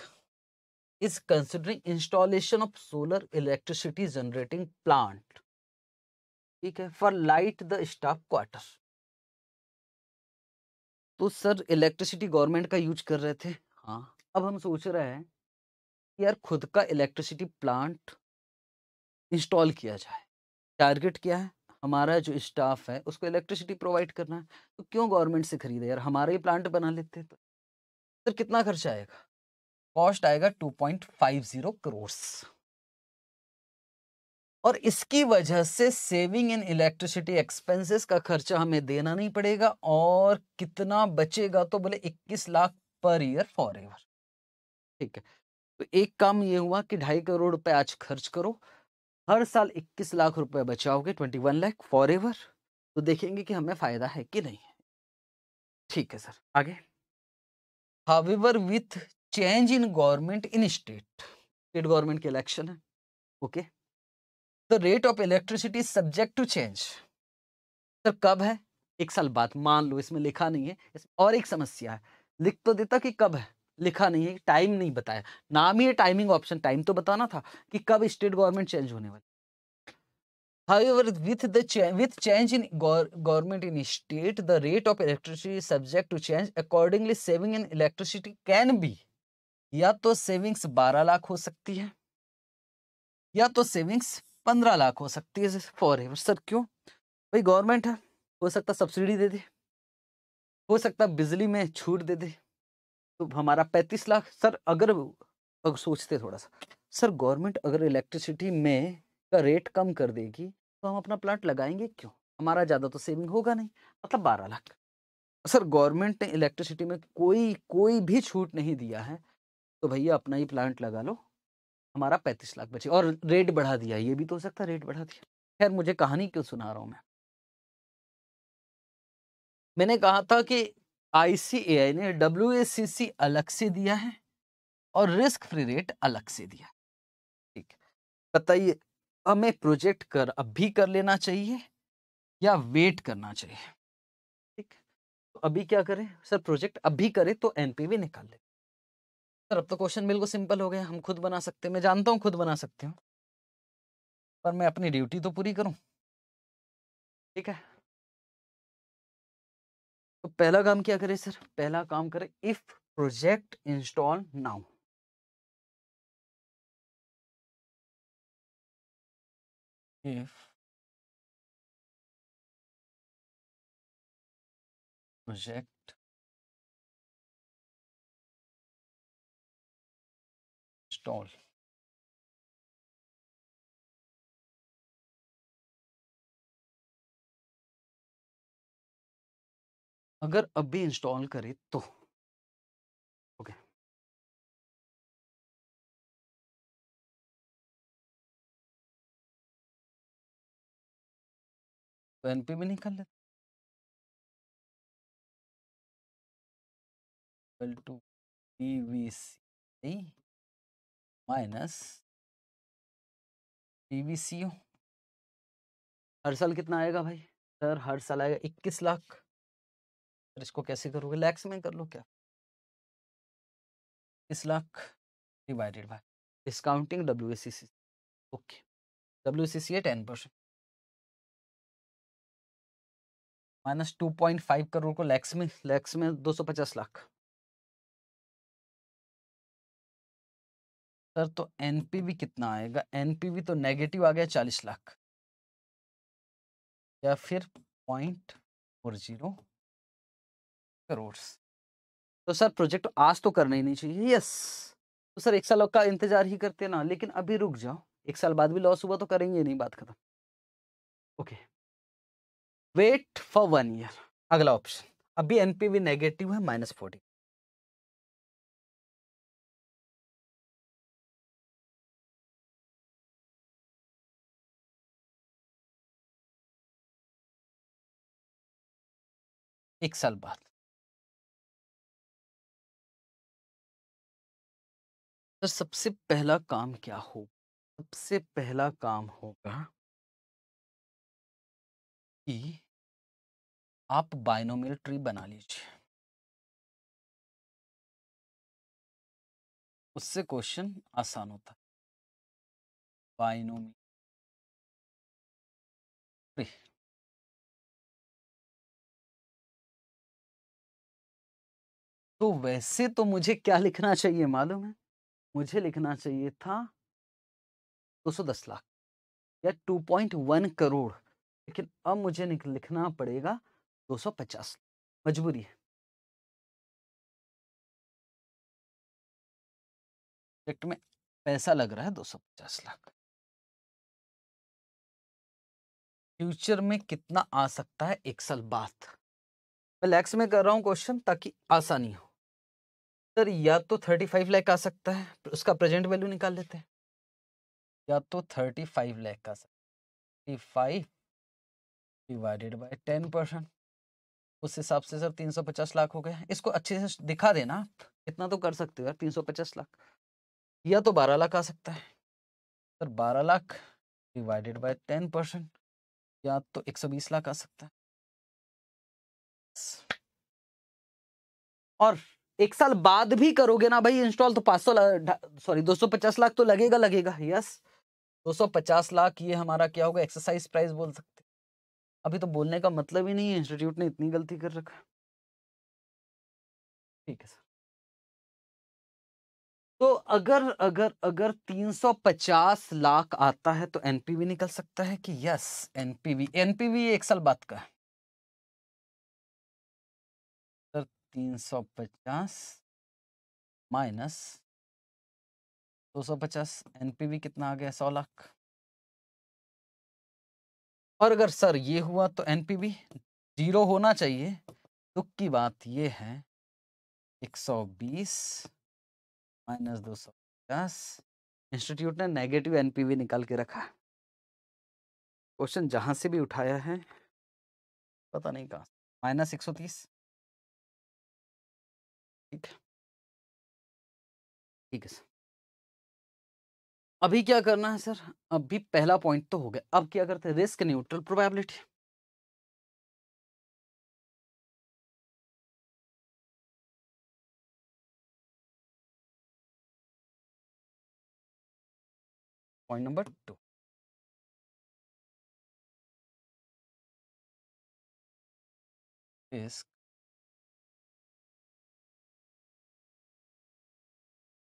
is considering installation of solar electricity generating plant ठीक है for light the staff quarter तो सर इलेक्ट्रिसिटी गवर्नमेंट का यूज कर रहे थे हाँ अब हम सोच रहे हैं यार खुद का इलेक्ट्रिसिटी प्लांट इंस्टॉल किया जाए टारगेट क्या है हमारा जो स्टाफ है उसको इलेक्ट्रिसिटी प्रोवाइड करना है तो क्यों गवर्नमेंट से खरीदे यार हमारा ही प्लांट बना लेते तो सर कितना खर्चा आएगा कॉस्ट आएगा 2.50 करोड़ और इसकी वजह से सेविंग इन इलेक्ट्रिसिटी एक्सपेंसेस का खर्चा हमें देना नहीं पड़ेगा और कितना बचेगा तो बोले 21 lakh per year for ever ठीक है तो एक काम ये हुआ कि ढाई करोड़ रुपए आज खर्च करो हर साल 21 लाख रुपए बचाओगे 21 लाख फॉर एवर तो देखेंगे कि हमें फायदा है कि नहीं ठीक है सर आगे however with change in government in state state government के इलेक्शन है okay the rate of electricity subject to change sir कब है एक साल बाद मान लो इसमें लिखा नहीं है इसमें और एक समस्या है लिख तो देता कि कब है लिखा नहीं है टाइम नहीं बताया नाम ही टाइमिंग ऑप्शन टाइम तो बताना था कि कब स्टेट गवर्नमेंट चेंज होने वाली However, with the change, with change in go government in state, the rate of electricity is subject to change. Accordingly, saving in electricity can be या तो सेविंग्स 12 लाख हो सकती है या तो सेविंग्स 15 लाख हो सकती है फॉर एवर सर क्यों भाई गवर्नमेंट है हो सकता सब्सिडी दे दे हो सकता बिजली में छूट दे दे तो हमारा 35 लाख सर अगर अगर सोचते थोड़ा सा सर गवर्नमेंट अगर इलेक्ट्रिसिटी में का रेट कम कर देगी तो हम अपना प्लांट लगाएंगे क्यों हमारा ज़्यादा तो सेविंग होगा नहीं मतलब बारह लाख सर गवर्नमेंट ने इलेक्ट्रिसिटी में कोई कोई भी छूट नहीं दिया है तो भैया अपना ही प्लांट लगा लो हमारा पैंतीस लाख बचे और रेट बढ़ा दिया ये भी तो हो सकता है रेट बढ़ा दिया खैर मुझे कहानी क्यों सुना रहा हूँ मैं मैंने कहा था कि आईसीएआई ने डब्ल्यू अलग से दिया है और रिस्क फ्री रेट अलग से दिया ठीक बताइए हमें प्रोजेक्ट कर अब भी कर लेना चाहिए या वेट करना चाहिए ठीक तो अभी क्या करें सर प्रोजेक्ट अभी करें तो एनपीवी निकाल ले सर अब तो क्वेश्चन बिल्कुल सिंपल हो गया हम खुद बना सकते हैं मैं जानता हूँ खुद बना सकते हूँ पर मैं अपनी ड्यूटी तो पूरी करूँ ठीक है तो पहला काम क्या करे सर पहला काम करे if project install now if project stall अगर अभी इंस्टॉल करे तो ओके तो एनपी नहीं कर लेते two P V C minus PVCO हर साल कितना आएगा भाई सर हर साल आएगा इक्कीस लाख सर इसको कैसे करोगे लैक्स में कर लो क्या इक्कीस lakh divided by discounting W S C C okay W C C है ten percent minus two point five crore को लैक्स में लैक्स में दो सौ पचास लाख सर तो एनपीवी कितना आएगा एनपीवी तो नेगेटिव आ गया चालीस लाख या फिर पॉइंट फोर जीरो करोड़ तो सर प्रोजेक्ट आज तो करना ही नहीं चाहिए यस तो सर एक साल का इंतजार ही करते ना लेकिन अभी रुक जाओ एक साल बाद भी लॉस हुआ तो करेंगे नहीं बात खत्म okay wait for one year अगला ऑप्शन अभी एनपीवी नेगेटिव है माइनस फोर्टी एक साल बाद तो सबसे पहला काम क्या हो सबसे पहला काम होगा कि आप बायनोमियल ट्री बना लीजिए उससे क्वेश्चन आसान होता है बाइनोमियल तो वैसे तो मुझे क्या लिखना चाहिए मालूम है मुझे लिखना चाहिए था दो सौ दस लाख या टू पॉइंट वन करोड़ लेकिन अब मुझे लिखना पड़ेगा दो सौ पचास मजबूरी है प्रोजेक्ट में पैसा लग रहा है दो सौ पचास लाख फ्यूचर में कितना आ सकता है एक साल बाद मैं लैक्स में कर रहा हूं क्वेश्चन ताकि आसानी हो सर या तो थर्टी फाइव लैख आ सकता है उसका प्रेजेंट वैल्यू निकाल लेते हैं या तो थर्टी फाइव लैख का thirty five divided by ten percent उस हिसाब से सर तीन सौ पचास लाख हो गया इसको अच्छे से दिखा देना इतना तो कर सकते हो यार तीन सौ पचास लाख या तो बारह लाख आ सकता है सर बारह lakh divided by ten percent या तो एक सौ बीस लाख आ सकता है और एक साल बाद भी करोगे ना भाई इंस्टॉल तो पाँच सौ सॉरी दो सौ पचास लाख तो लगेगा लगेगा यस दो सौ पचास लाख ये हमारा क्या होगा एक्सरसाइज प्राइस बोल सकते अभी तो बोलने का मतलब ही नहीं है इंस्टीट्यूट ने इतनी गलती कर रखा ठीक है सर तो अगर अगर अगर 350 लाख आता है तो एनपीवी निकल सकता है कि यस एनपीवी एनपीवी एक साल बाद का है तीन सौ पचास माइनस दो सौ पचास एन कितना आ गया सौ लाख और अगर सर ये हुआ तो एन जीरो होना चाहिए दुख की बात ये है एक सौ बीस माइनस दो सौ पचास इंस्टीट्यूट ने नेगेटिव एनपीवी निकाल के रखा क्वेश्चन जहाँ से भी उठाया है पता नहीं कहाँ माइनस एक सौ तीस ठीक है सर अभी क्या करना है सर अभी पहला पॉइंट तो हो गया अब क्या करते हैं risk neutral probability point number two risk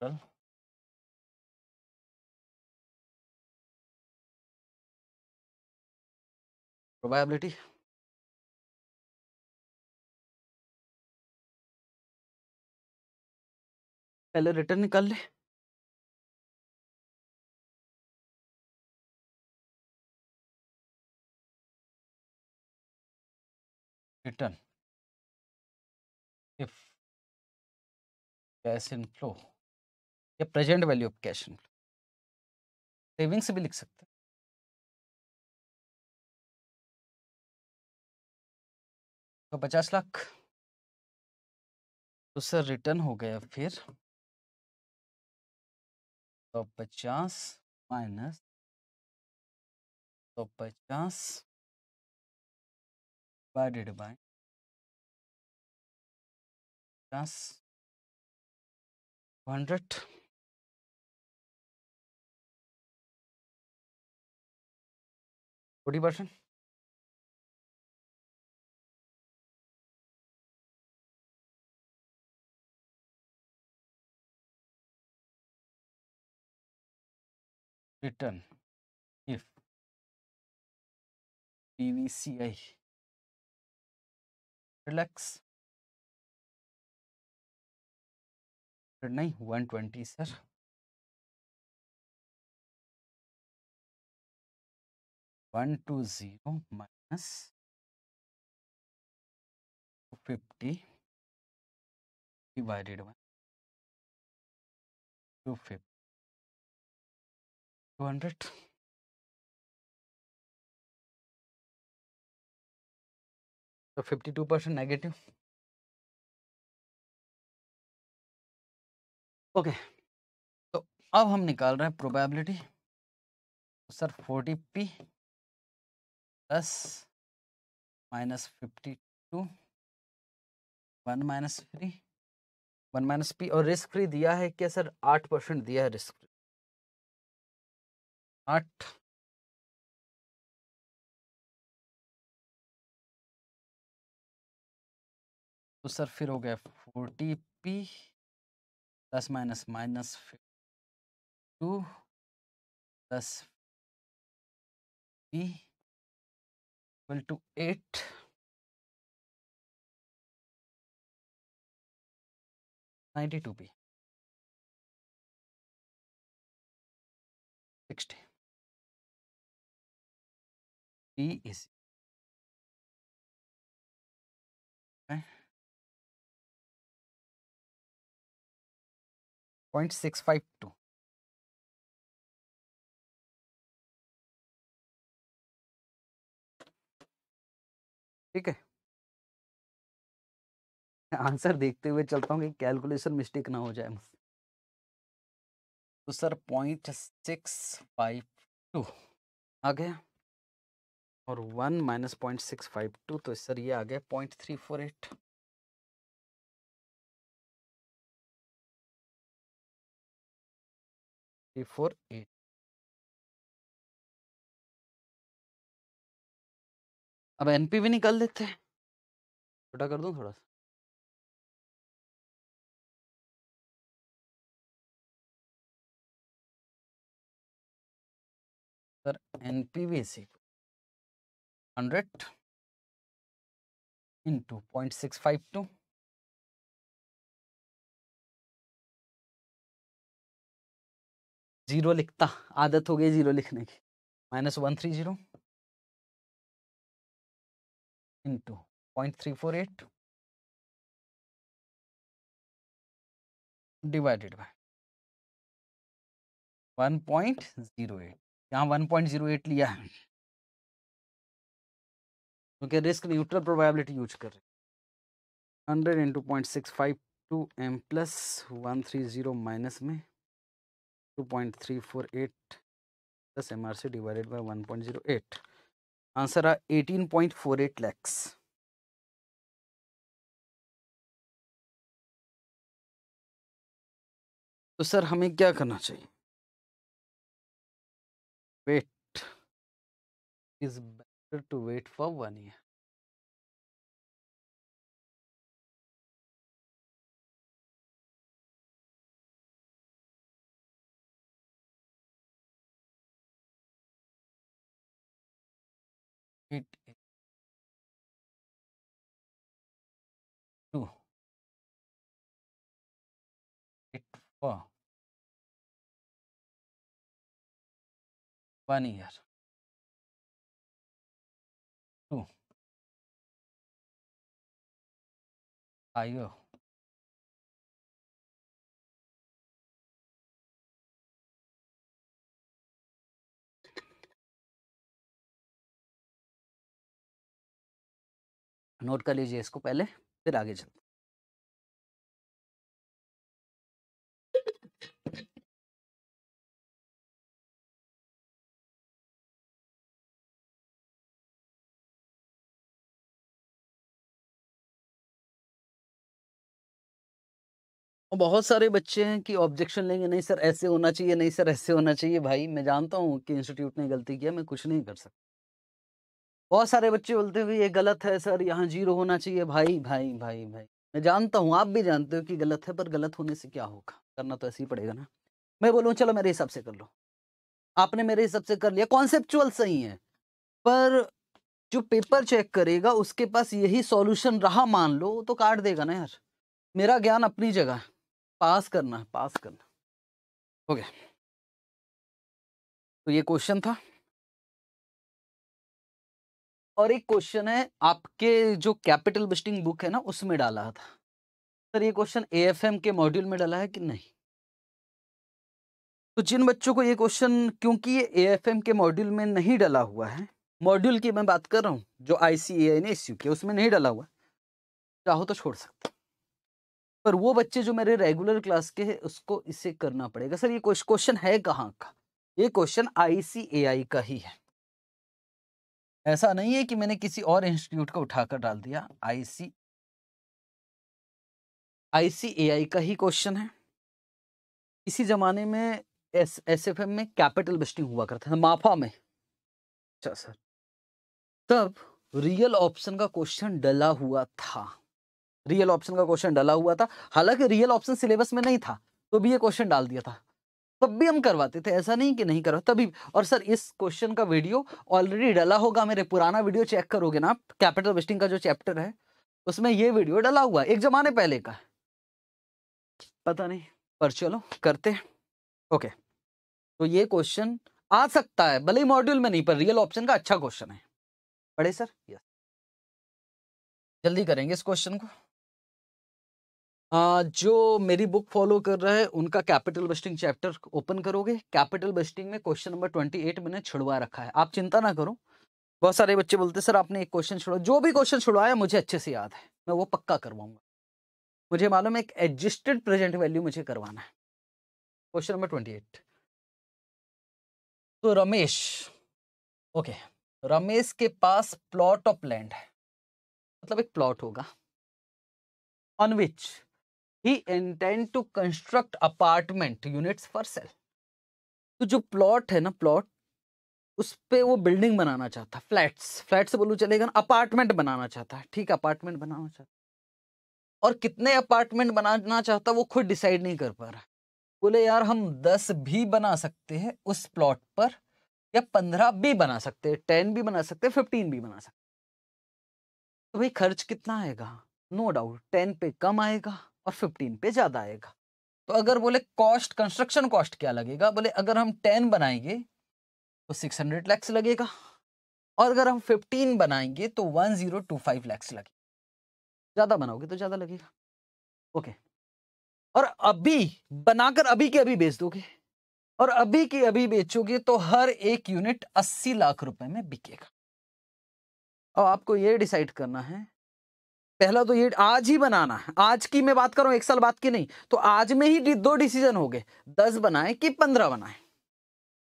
Well, probability पहले रिटर्न निकाल ले return if cash inflow या present value of cash savings भी लिख सकते हैं तो पचास लाख तो सर रिटर्न हो गया फिर तो पचास माइनस तो पचास डिवाइडेड बाय पचास hundred forty percent return if PVCI relax नहीं one twenty sir one two zero minus fifty divided by two fifty two hundred तो fifty two percent negative okay तो अब हम निकाल रहे हैं प्रोबेबिलिटी तो sir forty P plus minus fifty two one minus free one minus P और रिस्क फ्री दिया है क्या सर आठ परसेंट दिया है रिस्क फ्री आठ तो सर फिर हो गया forty P plus minus minus fifty two plus P equal to 8 92p 60 p is okay. 0.652 ठीक है आंसर देखते हुए चलता हूँ कि कैलकुलेशन मिस्टेक ना हो जाए तो sir point six five two आ गया और one minus point six five two तो सर ये आ गया point three four eight three four eight अब भी निकाल देते हैं छोटा कर दूं थोड़ा सा sir NP V equal hundred into point six five two zero लिखता आदत हो गई जीरो लिखने की minus one three zero into 0.348 divided by 1.08 यहाँ वन पॉइंट जीरो एट लिया है क्योंकि तो रिस्क न्यूट्रल प्रोबेबिलिटी यूज कर रहे hundred into point six five two M plus one three zero minus M two point three four eight plus M R C divided by one point zero eight answer आ eighteen point four eight lakhs तो सर हमें क्या करना चाहिए wait is better to wait for one year one year to आइयो नोट कर लीजिए इसको पहले फिर आगे चलते और बहुत सारे बच्चे हैं कि ऑब्जेक्शन लेंगे नहीं सर ऐसे होना चाहिए नहीं सर ऐसे होना चाहिए भाई मैं जानता हूँ कि इंस्टीट्यूट ने गलती किया मैं कुछ नहीं कर सकता बहुत सारे बच्चे बोलते हैं ये गलत है सर यहाँ जीरो होना चाहिए भाई भाई भाई भाई मैं जानता हूँ आप भी जानते हो कि गलत है पर गलत होने से क्या होगा करना तो ऐसे ही पड़ेगा ना मैं बोलूँ चलो मेरे हिसाब से कर लो आपने मेरे हिसाब से कर लिया कॉन्सेप्चुअल सही है पर जो पेपर चेक करेगा उसके पास यही सॉल्यूशन रहा मान लो तो काट देगा ना यार मेरा ज्ञान अपनी जगह है पास करना है पास करना हो गया तो ये क्वेश्चन था और एक क्वेश्चन है आपके जो कैपिटल बिस्टिंग बुक है ना उसमें डाला था सर ये क्वेश्चन एएफएम के मॉड्यूल में डाला है कि नहीं तो जिन बच्चों को ये क्वेश्चन क्योंकि ये एएफएम के मॉड्यूल में नहीं डाला हुआ है मॉड्यूल की मैं बात कर रहा हूँ जो आई सी ए आई ने यू के उसमें नहीं डाला हुआ चाहो तो छोड़ सकते पर वो बच्चे जो मेरे रेगुलर क्लास के हैं उसको इसे करना पड़ेगा सर ये क्वेश्चन है कहाँ का ये क्वेश्चन आईसीएआई का ही है ऐसा नहीं है कि मैंने किसी और इंस्टीट्यूट का उठाकर डाल दिया आईसी आईसीएआई का ही क्वेश्चन है इसी जमाने में एस एस एफ एम में कैपिटल बेस्टिंग हुआ करता था माफा में अच्छा सर तब रियल ऑप्शन का क्वेश्चन डला हुआ था रियल ऑप्शन का क्वेश्चन डाला हुआ था हालांकि रियल ऑप्शन सिलेबस में नहीं था तो भी ये क्वेश्चन डाल दिया था तब भी हम करवाते थे ऐसा नहीं कि नहीं करवा तभी और सर इस क्वेश्चन का वीडियो ऑलरेडी डला होगा मेरे पुराना वीडियो चेक करोगे ना आप कैपिटल वेस्टिंग का जो चैप्टर है उसमें ये वीडियो डला हुआ एक जमाने पहले का पता नहीं पर चलो करते ओके तो ये क्वेश्चन आ सकता है भले ही मॉड्यूल में नहीं पर रियल ऑप्शन का अच्छा क्वेश्चन है पढ़े सर यस जल्दी करेंगे इस क्वेश्चन को हाँ, जो मेरी बुक फॉलो कर रहा है उनका कैपिटल बस्टिंग चैप्टर ओपन करोगे कैपिटल बस्टिंग में क्वेश्चन नंबर ट्वेंटी एट मैंने छुड़वा रखा है आप चिंता ना करो बहुत सारे बच्चे बोलते सर आपने एक क्वेश्चन छुड़ा जो भी क्वेश्चन छुड़वाया मुझे अच्छे से याद है मैं वो पक्का करवाऊंगा मुझे मालूम है एक एडजस्टेड प्रेजेंट वैल्यू मुझे करवाना है क्वेश्चन नंबर ट्वेंटी एट तो रमेश ओके रमेश के पास प्लॉट ऑफ लैंड है मतलब एक प्लॉट होगा on which he intend to construct apartment units for sale तो जो प्लॉट है ना प्लॉट उस पर वो बिल्डिंग बनाना चाहता है फ्लैट्स फ्लैट से बोलो चलेगा ना अपार्टमेंट बनाना चाहता है ठीक अपार्टमेंट बनाना चाहता और कितने अपार्टमेंट बनाना चाहता वो खुद डिसाइड नहीं कर पा रहा बोले यार हम दस भी बना सकते हैं उस प्लॉट पर या पंद्रह भी बना सकते हैं टेन भी बना सकते हैं फिफ्टीन भी बना सकते तो भाई खर्च कितना आएगा नो डाउट टेन पे कम आएगा और फिफ्टीन पे ज़्यादा आएगा तो अगर बोले कॉस्ट कंस्ट्रक्शन कॉस्ट क्या लगेगा बोले अगर हम टेन बनाएंगे तो सिक्स हंड्रेड लैक्स लगेगा और अगर हम फिफ्टीन बनाएंगे तो one zero two five lakhs लगेगा ज़्यादा बनाओगे तो ज़्यादा लगेगा ओके और अभी बनाकर अभी के अभी बेच दोगे और अभी के अभी बेचोगे तो हर एक यूनिट अस्सी लाख रुपए में बिकेगा और आपको ये डिसाइड करना है पहला तो ये आज ही बनाना है आज की मैं बात कर रहा एक साल बाद की नहीं तो आज में ही दो डिसीजन हो गए दस बनाए कि पंद्रह बनाए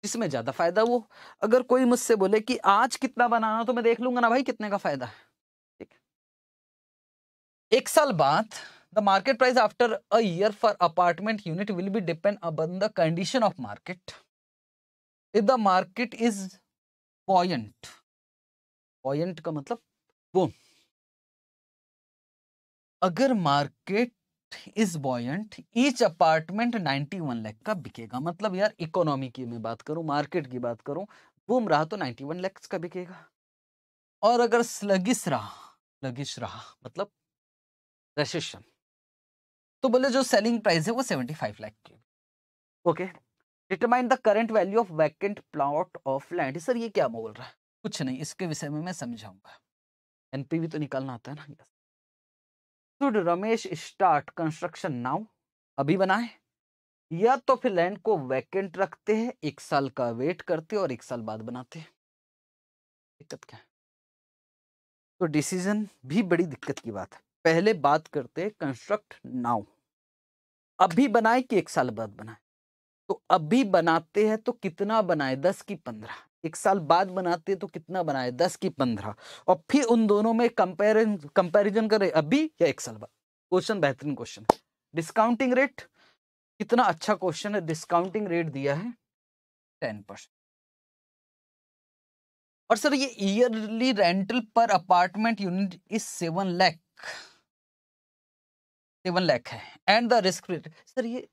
जिसमें ज्यादा फायदा वो अगर कोई मुझसे बोले कि आज कितना बनाना तो मैं देख लूंगा ना भाई कितने का फायदा है ठीक है एक साल बाद the market price after a year for apartment unit will be depend upon the condition of market if the market is point point का मतलब बोन अगर market is buoyant each apartment 91 lakh का बिकेगा मतलब यार इकोनॉमी की मैं बात करूं मार्केट की बात करूं बूम रहा तो 91 लाख का बिकेगा और अगर स्लगिस रहा स्लगिस रहा मतलब रेसिशन तो बोले जो सेलिंग प्राइस है वो 75 लाख की okay determine the current value of vacant plot of land sir ये क्या बोल रहा है कुछ नहीं इसके विषय में मैं समझाऊंगा एनपीवी तो निकालना आता है ना yes should Ramesh start construction now अभी बनाए या तो फिर लैंड को वैकेंट रखते हैं एक साल का वेट करते और एक साल बाद बनाते दिक्कत क्या है तो डिसीजन भी बड़ी दिक्कत की बात है पहले बात करते कंस्ट्रक्ट नाउ अभी बनाए कि एक साल बाद बनाए तो अभी बनाते हैं तो कितना बनाए दस की पंद्रह एक साल बाद बनाते तो कितना बनाए दस की पंद्रह और फिर उन दोनों में कंपेरिजन कंपेरिजन करें अभी या एक साल बाद क्वेश्चन बेहतरीन क्वेश्चन है डिस्काउंटिंग रेट कितना अच्छा क्वेश्चन है डिस्काउंटिंग रेट दिया है टेन परसेंट और सर ये ईयरली रेंटल पर apartment unit is seven lakh seven lakh है and the risk rate sir ये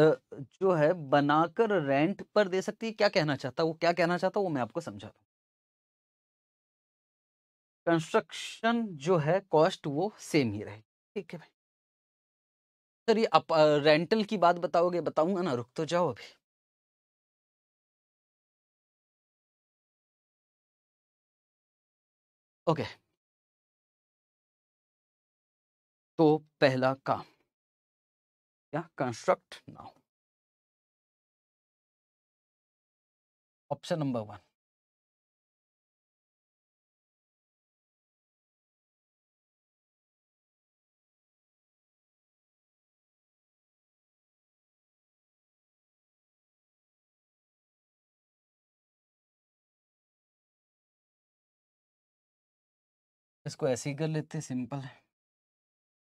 जो है बनाकर रेंट पर दे सकती है, क्या कहना चाहता वो क्या कहना चाहता है वो मैं आपको समझा दू कंस्ट्रक्शन जो है कॉस्ट वो सेम ही रहेगी, ठीक है भाई। सर ये आप रेंटल की बात बताओगे? बताऊंगा ना, रुक तो जाओ अभी। ओके। तो पहला काम क्या construct now option number one इसको ऐसे ही कर लेते सिंपल है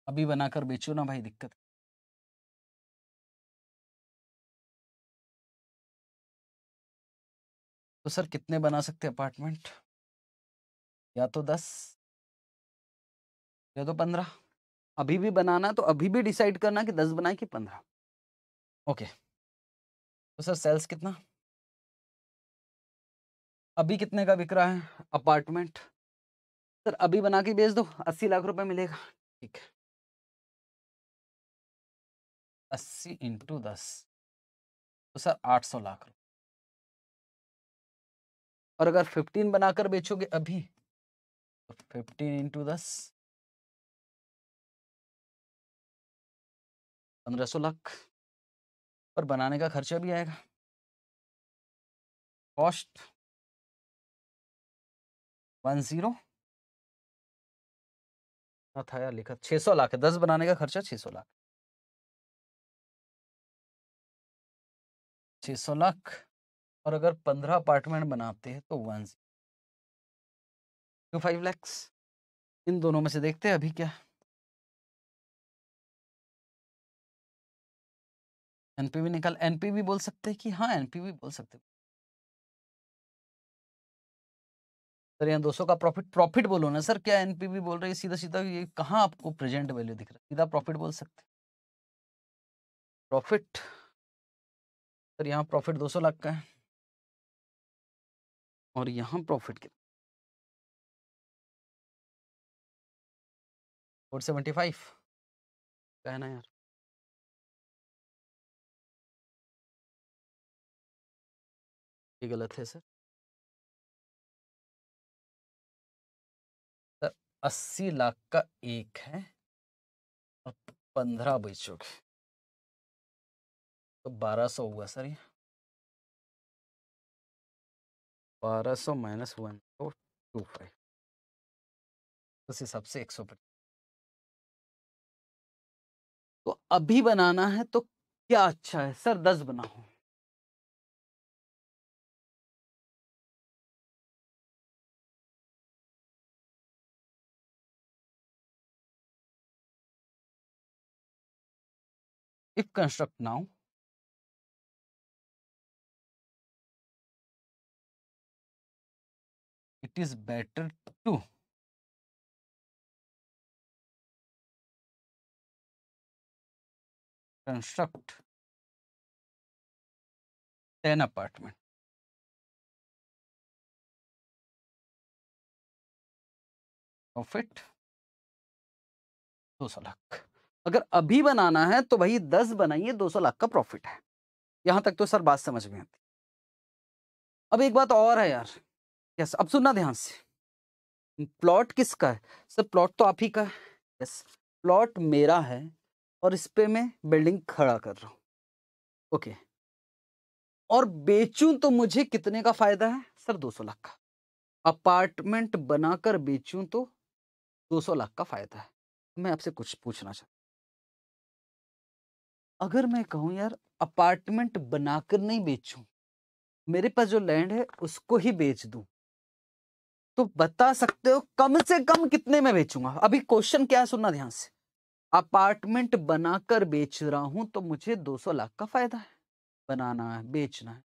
अभी बनाकर बेचो ना भाई दिक्कत तो सर कितने बना सकते अपार्टमेंट या तो दस या तो पंद्रह अभी भी बनाना तो अभी भी डिसाइड करना कि दस बनाए कि पंद्रह ओके तो सर सेल्स कितना अभी कितने का बिक रहा है अपार्टमेंट सर अभी बना के बेच दो अस्सी लाख रुपए मिलेगा ठीक है अस्सी इंटू दस तो सर आठ सौ लाख रुपये और अगर फिफ्टीन बनाकर बेचोगे अभी तो फिफ्टीन इंटू दस पंद्रह सौ लाख पर बनाने का खर्चा भी आएगा कॉस्ट वन जीरो था यार लिखा छह सौ लाख है दस बनाने का खर्चा छह सौ लाख छह सौ लाख और अगर पंद्रह अपार्टमेंट बनाते हैं तो one zero two five lakhs इन दोनों में से देखते हैं अभी क्या एनपीवी निकाल एनपीवी बोल सकते हैं कि हाँ एनपीवी बोल सकते हैं सर यहाँ 200 का प्रॉफिट प्रॉफिट बोलो ना सर क्या एनपीवी बोल रहे हैं सीधा सीधा ये कहाँ आपको प्रेजेंट वैल्यू दिख रहा है सीधा प्रॉफिट बोल सकते प्रॉफिट सर यहाँ प्रॉफिट 200 लाख का है और यहाँ प्रॉफिट कितना फोर सेवेंटी फाइव कहना यार ये गलत है सर सर अस्सी लाख का एक है और पंद्रह बेचोगे तो बारह सौ हुआ सर ये बारह सौ माइनस वन तो टू फाइव उस हिसाब से एक सौ तो अभी बनाना है तो क्या अच्छा है सर दस बनाओ if construct now is better to construct construct 10 apartment of दो सौ लाख अगर अभी बनाना है तो भाई दस बनाइए दो सौ लाख का प्रॉफिट है यहां तक तो सर बात समझ में आती अब एक बात और है यार यस अब सुनना ध्यान से प्लॉट किसका है सर प्लॉट तो आप ही का है यस प्लॉट मेरा है और इस पे मैं बिल्डिंग खड़ा कर रहा हूँ ओके और बेचूं तो मुझे कितने का फायदा है सर 200 लाख का अपार्टमेंट बनाकर बेचूं तो 200 लाख का फायदा है मैं आपसे कुछ पूछना चाहता अगर मैं कहूँ यार अपार्टमेंट बनाकर नहीं बेचूं मेरे पास जो लैंड है उसको ही बेच दूं तो बता सकते हो कम से कम कितने में बेचूंगा अभी क्वेश्चन क्या है सुनना ध्यान से अपार्टमेंट बनाकर बेच रहा हूं तो मुझे 200 लाख का फायदा है बनाना है बेचना है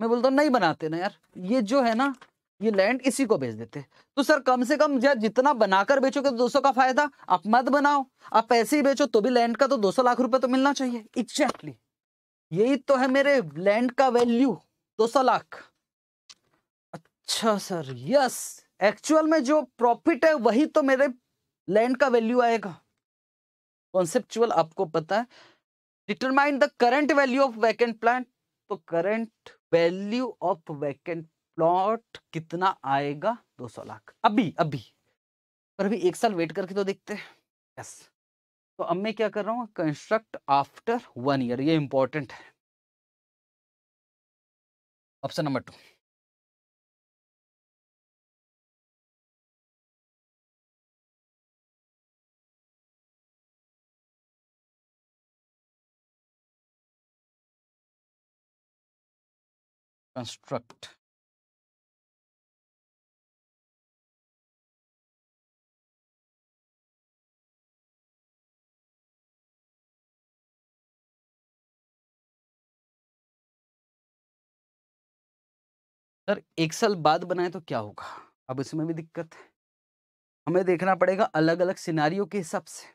मैं बोलता हूँ नहीं बनाते ना यार ये जो है ना ये लैंड इसी को बेच देते तो सर कम से कम यार जितना बनाकर बेचोगे तो दो का फायदा आप मत बनाओ आप पैसे ही बेचो तो भी लैंड का तो दो लाख रुपये तो मिलना चाहिए एग्जैक्टली यही तो है मेरे लैंड का वैल्यू सौ लाख अच्छा सर यस एक्चुअल में जो प्रॉफिट है वही तो मेरे लैंड का वैल्यू आएगा कॉन्सेप्चुअल आपको पता है determine the current value of vacant plant तो current value of vacant plot कितना आएगा 200 लाख अभी अभी पर अभी एक साल वेट करके तो देखते हैं यस तो अब मैं क्या कर रहा हूँ कंस्ट्रक्ट आफ्टर वन ईयर ये इंपॉर्टेंट है option number two construct sir एक साल बाद बनाए तो क्या होगा अब इसमें भी दिक्कत है हमें देखना पड़ेगा अलग अलग सिनारियों के हिसाब से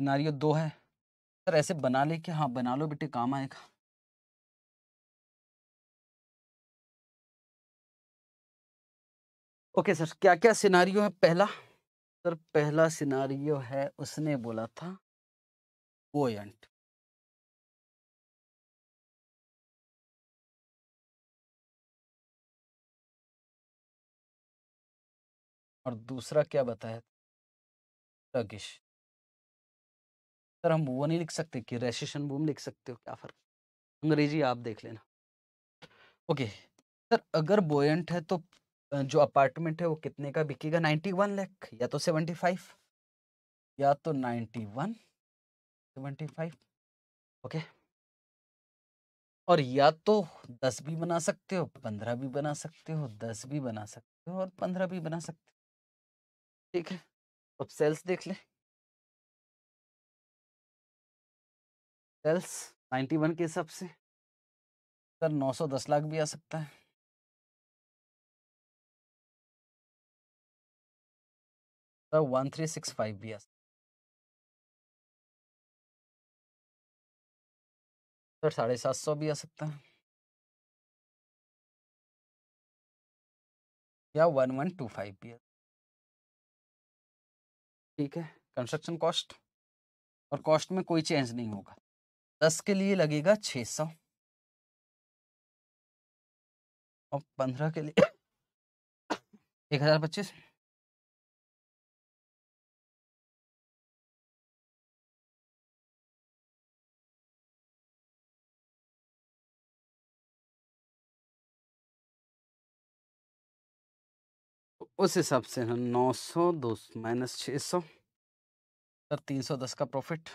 सिनारियो दो है सर ऐसे बना ले क्या हाँ बना लो बेटे काम आएगा ओके सर क्या क्या सिनारियो है पहला सर पहला सिनारियो है उसने बोला था कोयंट और दूसरा क्या बताया टर्किश सर हम वो नहीं लिख सकते कि रेसिशन बूम लिख सकते हो क्या फ़र्क अंग्रेजी आप देख लेना ओके सर अगर बोयंट है तो जो अपार्टमेंट है वो कितने का बिकेगा नाइन्टी वन लैख या तो सेवेंटी फाइव या तो ninety one seventy five okay और या तो दस भी बना सकते हो पंद्रह भी बना सकते हो दस भी बना सकते हो और पंद्रह भी बना सकते हो ठीक है अब सेल्स देख लें सेल्स 91 के हिसाब से सर 910 लाख भी आ सकता है सर 1365 भी आ सकता सर साढ़े सात सौ भी आ सकता है या वन वन टू फाइव भी ठीक है कंस्ट्रक्शन कॉस्ट और कॉस्ट में कोई चेंज नहीं होगा दस के लिए लगेगा छः सौ और पंद्रह के लिए एक हजार पच्चीस उस हिसाब से हम नौ सौ दो माइनस छः सौ सर तीन सौ दस का प्रॉफिट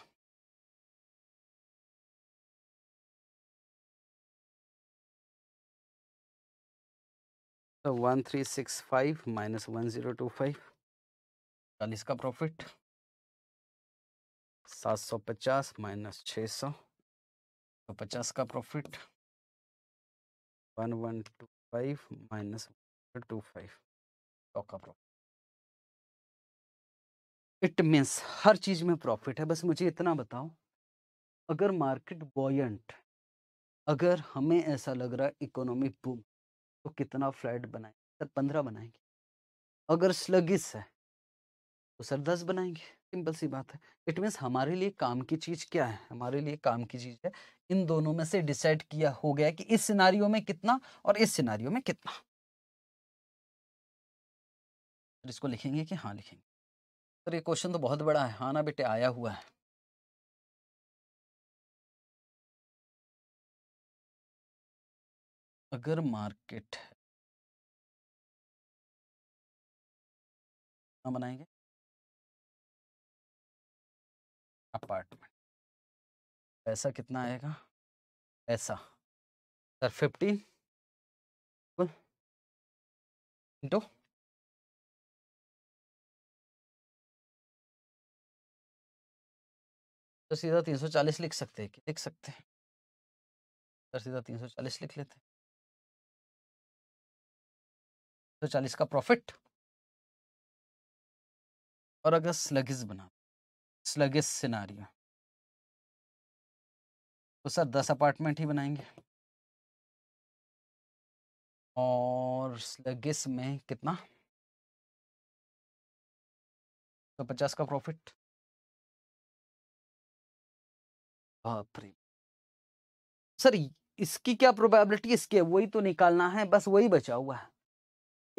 तो one three six five minus one zero two five चालीस का प्रॉफिट सात सौ पचास माइनस छः सौ तो पचास का profit one one two five minus two five सौ का प्रॉफिट इट मीन्स हर चीज़ में प्रॉफिट है बस मुझे इतना बताओ अगर मार्केट बॉयंट अगर हमें ऐसा लग रहा है इकोनॉमी बूम तो कितना फ्लैट बनाएंगे सर पंद्रह बनाएंगे अगर स्लगिस है तो सर दस बनाएंगे सिंपल सी बात है इट मीन्स हमारे लिए काम की चीज़ क्या है हमारे लिए काम की चीज़ है इन दोनों में से डिसाइड किया हो गया कि इस सिनारियों में कितना और इस सिनारियों में कितना इसको लिखेंगे कि हाँ लिखेंगे सर तो ये क्वेश्चन तो बहुत बड़ा है हाँ ना बेटे आया हुआ है अगर मार्केट हम बनाएंगे अपार्टमेंट पैसा कितना आएगा पैसा सर फिफ्टीन इंटू तो सीधा तीन सौ चालीस लिख सकते हैं लिख सकते हैं सर सीधा तीन सौ चालीस लिख लेते हैं तो चालीस का प्रॉफिट और अगर स्लगिस बना स्लगिस सिनारियो तो सर दस अपार्टमेंट ही बनाएंगे और स्लगिस में कितना तो पचास का प्रॉफिट सर इसकी क्या प्रोबेबिलिटी इसके वही तो निकालना है बस वही बचा हुआ है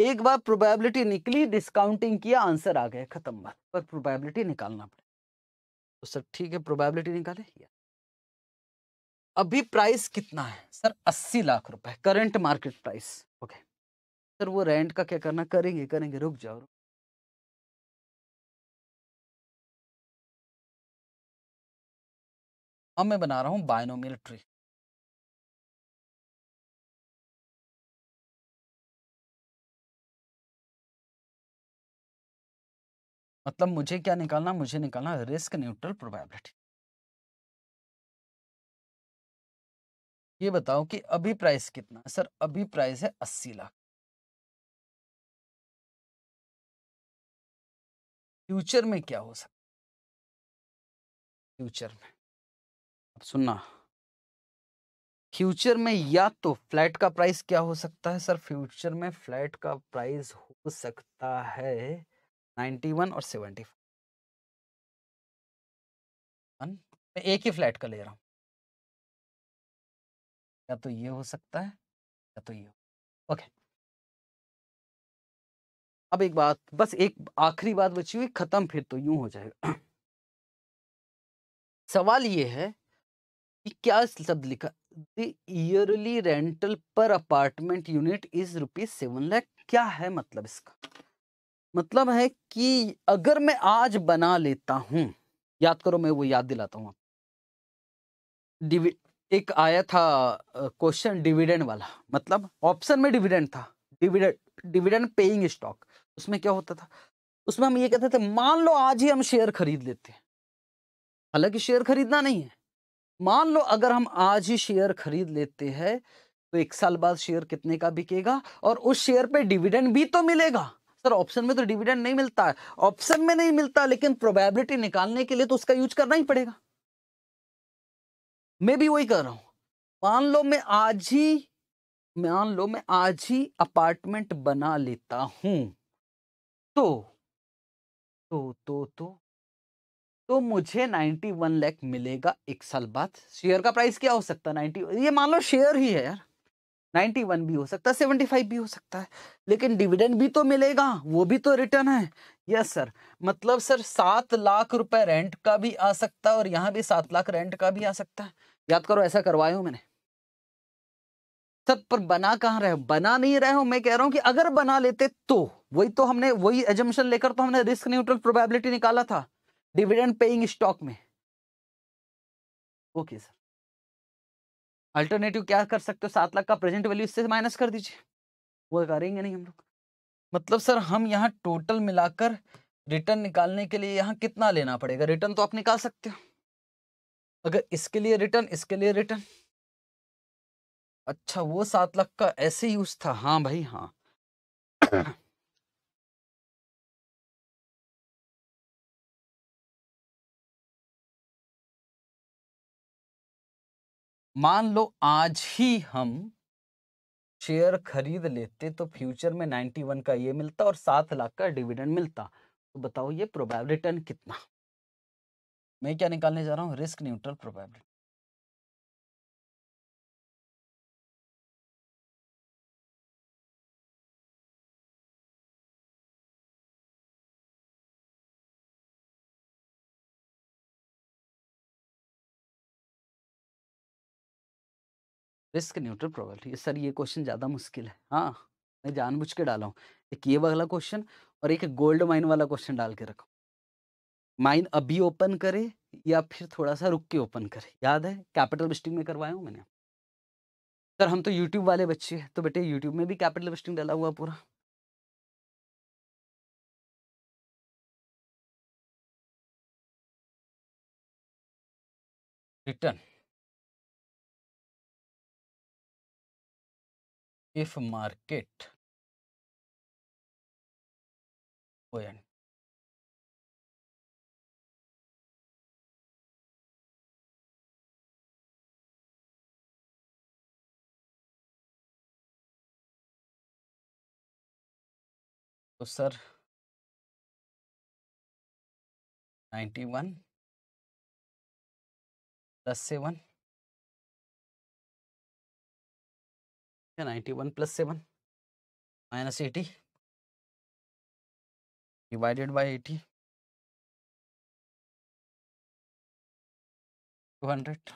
एक बार प्रोबेबिलिटी निकली डिस्काउंटिंग किया आंसर आ गया खत्म बात पर प्रोबेबिलिटी निकालना पड़े तो सर ठीक है प्रोबेबिलिटी निकाले अभी प्राइस कितना है सर अस्सी लाख रुपए current market price okay sir वो रेंट का क्या करना करेंगे करेंगे रुक जाओ अब मैं बना रहा हूं बायनोमिल ट्री मतलब मुझे क्या निकालना मुझे निकालना रिस्क न्यूट्रल प्रोबेबिलिटी ये बताओ कि अभी प्राइस कितना है सर अभी प्राइस है अस्सी लाख फ्यूचर में क्या हो सकता फ्यूचर में अब सुनना फ्यूचर में या तो फ्लैट का प्राइस क्या हो सकता है सर फ्यूचर में फ्लैट का प्राइस हो सकता है 91 और 75 मैं एक ही फ्लैट का ले रहा हूँ या तो ये हो सकता है या तो ये ओके अब एक बात बस एक आखिरी बात बची हुई खत्म फिर तो यूं हो जाएगा सवाल ये है कि क्या शब्द लिखा दरली रेंटल पर apartment unit is rupees seven lakh क्या है मतलब इसका मतलब है कि अगर मैं आज बना लेता हूं याद करो मैं वो याद दिलाता हूं एक आया था क्वेश्चन डिविडेंड वाला मतलब ऑप्शन में डिविडेंड था डिविडेंड डिविडेंड पेइंग स्टॉक उसमें क्या होता था उसमें हम ये कहते थे मान लो आज ही हम शेयर खरीद लेते हैं हालांकि शेयर खरीदना नहीं है मान लो अगर हम आज ही शेयर खरीद लेते हैं तो एक साल बाद शेयर कितने का बिकेगा और उस शेयर पे डिविडेंड भी तो मिलेगा सर ऑप्शन में तो डिविडेंड नहीं मिलता है ऑप्शन में नहीं मिलता लेकिन प्रोबेबिलिटी निकालने के लिए तो उसका यूज करना ही पड़ेगा मैं भी वही कर रहा हूं मान लो मैं आज ही मान लो मैं आज ही अपार्टमेंट बना लेता हूं तो तो तो तो तो मुझे 91 लाख मिलेगा एक साल बाद शेयर का प्राइस क्या हो सकता है 90 ये मान लो शेयर ही है यार 91 भी हो सकता है 75 भी हो सकता है लेकिन डिविडेंड भी तो मिलेगा वो भी तो रिटर्न है यस सर मतलब सर सात लाख रुपए रेंट का भी आ सकता है और यहाँ भी सात लाख रेंट का भी आ सकता है याद करो ऐसा करवाया हूँ मैंने सर पर बना कहाँ रहे हो बना नहीं रहे हो मैं कह रहा हूँ कि अगर बना लेते तो वही तो हमने वही एजम्पन लेकर तो हमने रिस्क न्यूट्रल प्रोबेबिलिटी निकाला था डिविडेंड पेइंग स्टॉक में ओके सर अल्टरनेटिव क्या कर सकते हो सात लाख का प्रेजेंट वैल्यू इससे माइनस कर दीजिए वो करेंगे नहीं हम लोग मतलब सर हम यहाँ टोटल मिलाकर रिटर्न निकालने के लिए यहाँ कितना लेना पड़ेगा रिटर्न तो आप निकाल सकते हो अगर इसके लिए रिटर्न इसके लिए रिटर्न अच्छा वो सात लाख का ऐसे यूज था हाँ भाई हाँ मान लो आज ही हम शेयर खरीद लेते तो फ्यूचर में वन का ये मिलता और सात लाख का डिविडेंड मिलता तो बताओ ये प्रोबेबिलिटी रिटर्न कितना मैं क्या निकालने जा रहा हूँ risk neutral probability risk neutral probability sir ये क्वेश्चन ज़्यादा मुश्किल है हाँ मैं जानबूझ के डाला हूँ एक ये वाला क्वेश्चन और एक गोल्ड माइन वाला क्वेश्चन डाल के रखो माइन अभी ओपन करे या फिर थोड़ा सा रुक के ओपन करे याद है कैपिटल बिस्टिंग में करवाया हूँ मैंने सर हम तो यूट्यूब वाले बच्चे हैं तो बेटे यूट्यूब में भी कैपिटल बिस्टिंग डाला हुआ पूरा रिटर्न if market buoyant तो सर 91 वन दस से one ninety one plus seven minus eighty divided by eighty two hundred